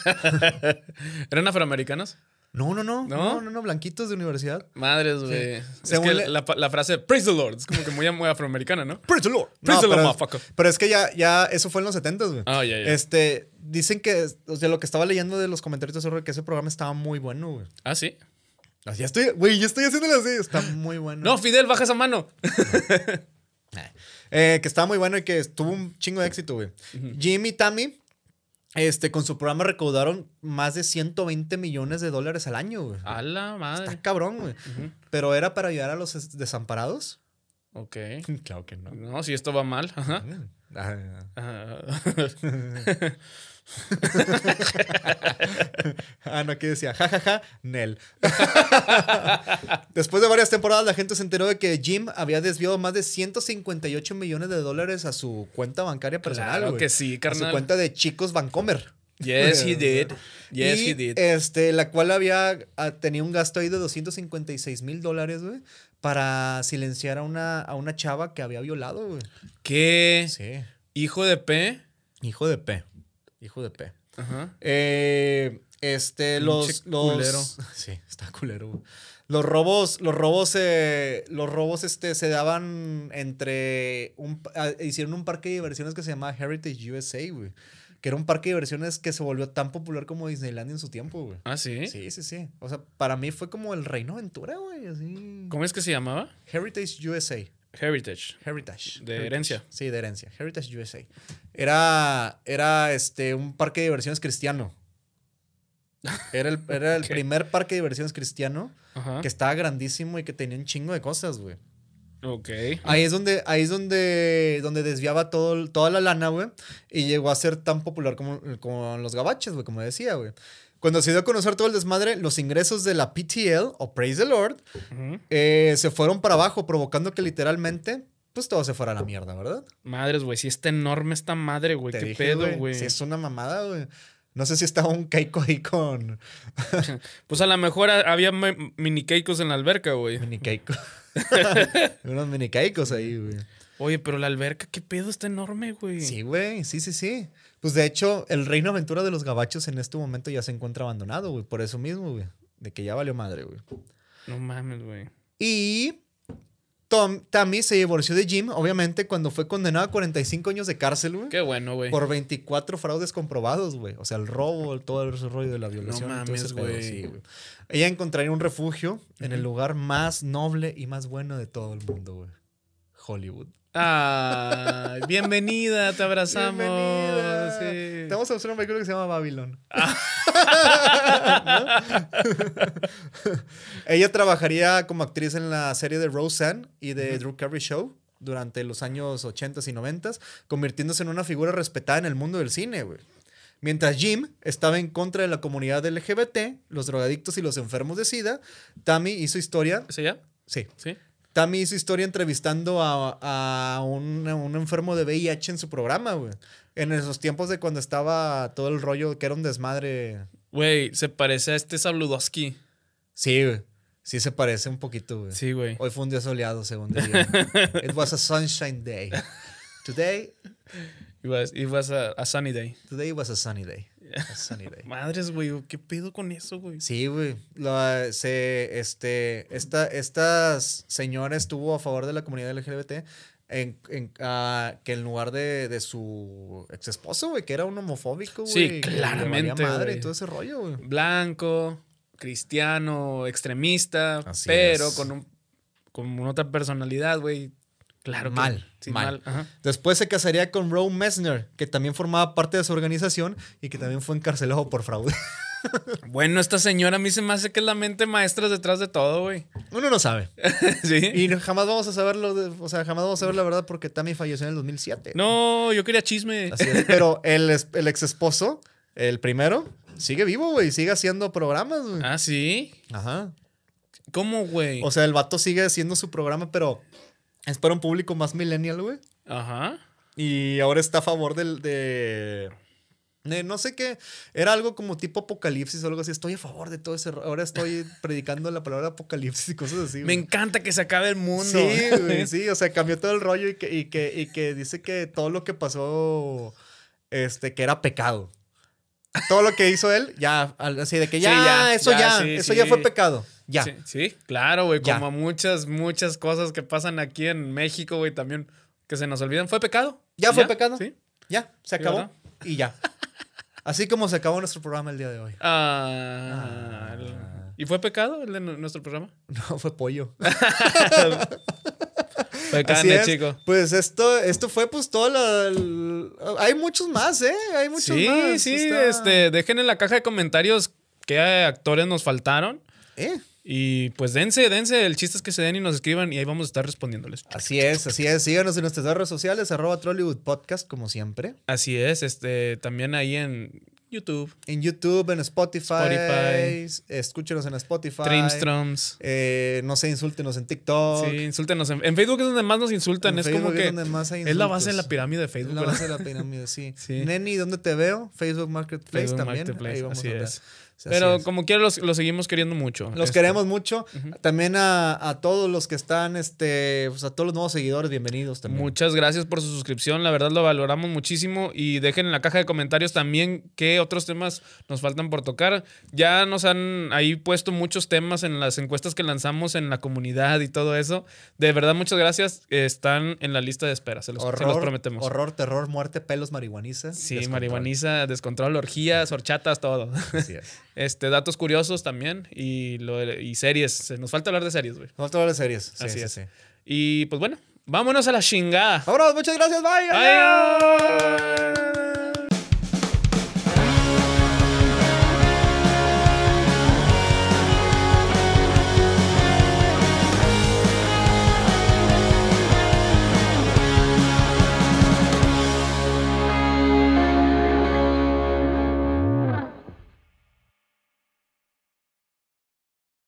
¿Eran afroamericanos? No, no, no, no, no, no, blanquitos de universidad. Madres, güey. Es que la, frase Praise the Lord es como que muy, afroamericana, ¿no? Praise the Lord, Praise the Lord, motherfucker. Pero es que ya, ya, eso fue en los 70, güey. Ah, ya, ya. Este, dicen que, o sea, lo que estaba leyendo de los comentarios sobre que ese programa estaba muy bueno, güey. Ah, sí. así ah, estoy, güey, ya estoy haciéndolo así, está muy bueno. no, Fidel, baja esa mano. Eh, que estaba muy bueno y que tuvo un chingo de éxito, güey. Jimmy Tammy este, con su programa recaudaron más de 120 millones de dólares al año, güey. A la madre. Está cabrón, güey. Pero era para ayudar a los desamparados. Ok. claro que no. No, si esto va mal. Ajá. Ajá. Ah, ah, no, aquí decía, jajaja, ja, Nel. Después de varias temporadas, la gente se enteró de que Jim había desviado más de 158 millones de dólares a su cuenta bancaria personal. Claro que sí, carnal. A su cuenta de chicos Vancomer. Yes, he did. Yes, y, he did. Este, la cual había ah, tenía un gasto ahí de 256 mil dólares, güey, para silenciar a una, a una chava que había violado, güey. ¿Qué? Sí. Hijo de P. Hijo de P. Hijo de P. Ajá. Eh, este, los, los. Culero. Sí, está culero. Los robos, los robos, eh, los robos este, se daban entre. Un, ah, hicieron un parque de diversiones que se llamaba Heritage USA, güey. Que era un parque de diversiones que se volvió tan popular como Disneyland en su tiempo, güey. Ah, sí. Sí, sí, sí. O sea, para mí fue como el reino aventura, güey. ¿Cómo es que se llamaba? Heritage USA. Heritage. Heritage. De herencia. Sí, de herencia. Heritage USA. Era, era este, un parque de diversiones cristiano. Era el, primer parque de diversiones cristiano que estaba grandísimo y que tenía un chingo de cosas, güey. Ok. Ahí es donde, ahí es donde, donde desviaba todo, toda la lana, güey. Y llegó a ser tan popular como, como los gabaches, güey, como decía, güey. Cuando se dio a conocer todo el desmadre, los ingresos de la PTL, o Praise the Lord, eh, se fueron para abajo, provocando que literalmente pues todo se fuera a la mierda, ¿verdad? Madres, güey, si está enorme esta madre, güey, qué pedo, güey. Si es una mamada, güey. No sé si estaba un Keiko ahí con. pues a lo mejor había mini Keikos en la alberca, güey. Mini Keiko. Unos mini Keikos ahí, güey. Oye, pero la alberca, qué pedo, está enorme, güey. Sí, güey, sí, sí, sí. Pues de hecho, el reino aventura de los gabachos en este momento ya se encuentra abandonado, güey. Por eso mismo, güey. De que ya valió madre, güey. No mames, güey. Y Tom, Tammy se divorció de Jim, obviamente, cuando fue condenado a 45 años de cárcel, güey. Qué bueno, güey. Por 24 fraudes comprobados, güey. O sea, el robo, todo el rollo de la violación. No mames, güey. Ella encontraría un refugio en el lugar más noble y más bueno de todo el mundo, güey. Hollywood. Ah, bienvenida, te abrazamos. Bienvenida. Te a usar un vehículo que se llama Babylon. Ah. Ella trabajaría como actriz en la serie de Roseanne y de Drew Carey Show durante los años 80 y 90, convirtiéndose en una figura respetada en el mundo del cine, güey. Mientras Jim estaba en contra de la comunidad LGBT, los drogadictos y los enfermos de SIDA, Tammy hizo historia. ¿Es ya? Sí. ¿Sí? Tammy hizo historia entrevistando a, a, un, un, enfermo de VIH en su programa, güey. En esos tiempos de cuando estaba todo el rollo que era un desmadre. Güey, se parece a este Sabludowski. Sí, güey. Sí se parece un poquito, güey. Sí, güey. Hoy fue un día soleado, según diría. It was a sunshine day. Today... It was, it was a, a sunny day. Today was a sunny day. Madres, güey, ¿qué pedo con eso, güey? Sí, güey. Se, este, esta, señora estuvo a favor de la comunidad LGBT en, ah, que en lugar de, su ex esposo, güey, que era un homofóbico, güey. Sí, claramente. madre todo ese rollo, güey. Blanco, cristiano, extremista, pero con un con otra personalidad, güey, Claro. Mal, mal. Después se casaría con Roe Messner, que también formaba parte de su organización y que también fue encarcelado por fraude. Bueno, esta señora a mí se me hace que es la mente maestra detrás de todo, güey. Uno no sabe. ¿Sí? Y jamás vamos a saberlo, o sea, jamás vamos a saber la verdad porque Tammy falleció en el 2007. No, yo quería chisme. Así es, pero el, el ex esposo, el primero, sigue vivo, güey, sigue haciendo programas, güey. Ah, sí. Ajá. ¿Cómo, güey? O sea, el vato sigue haciendo su programa, pero es para un público más millennial, güey. Ajá. Y ahora está a favor del, de, No sé qué. Era algo como tipo apocalipsis o algo así. Estoy a favor de todo ese. Ahora estoy predicando la palabra apocalipsis y cosas así. Me encanta que se acabe el mundo. Sí, güey, sí. O sea, cambió todo el rollo y que, y que, y que dice que todo lo que pasó. Este, que era pecado todo lo que hizo él, ya, así de que ya, eso ya, eso ya fue pecado. Ya. Sí, claro, güey, como muchas, muchas cosas que pasan aquí en México, güey, también que se nos olvidan. ¿Fue pecado? Ya fue pecado. Sí. Ya, se acabó y ya. Así como se acabó nuestro programa el día de hoy. Ah, ¿Y fue pecado el de nuestro programa? No, fue pollo. Pues esto, esto fue pues todo Hay muchos más, ¿eh? Hay muchos más. Sí, sí. Este, dejen en la caja de comentarios qué actores nos faltaron. ¿Eh? Y pues dense, dense, el chiste es que se den y nos escriban y ahí vamos a estar respondiéndoles. Así es, así es. Síganos en nuestras redes sociales, arroba Trollywood Podcast, como siempre. Así es, este, también ahí en YouTube. En YouTube, en Spotify. Escúchenos en Spotify. Dreamstroms, eh, no sé, insúltenos en TikTok. Sí, insúltenos. En, Facebook es donde más nos insultan. es como que. es la base de la pirámide de Facebook. Es la base de la pirámide, sí. Neni, ¿dónde te veo? Facebook Marketplace también. Pero como quiera los, seguimos queriendo mucho. Los este, queremos mucho. También a, a, todos los que están, este, pues, a todos los nuevos seguidores, bienvenidos también. Muchas gracias por su suscripción, la verdad lo valoramos muchísimo y dejen en la caja de comentarios también qué otros temas nos faltan por tocar. Ya nos han ahí puesto muchos temas en las encuestas que lanzamos en la comunidad y todo eso. De verdad, muchas gracias. Están en la lista de espera, se los, prometemos. Horror, terror, muerte, pelos, marihuaniza. Sí, marihuaniza, descontrol, orgías, horchatas, todo. Así es. Este, datos curiosos también y, series. Nos falta hablar de series, güey. Nos falta hablar de series. Sí, Así sí, Y pues bueno, vámonos a la chingada. Vámonos, muchas gracias. Bye. Bye.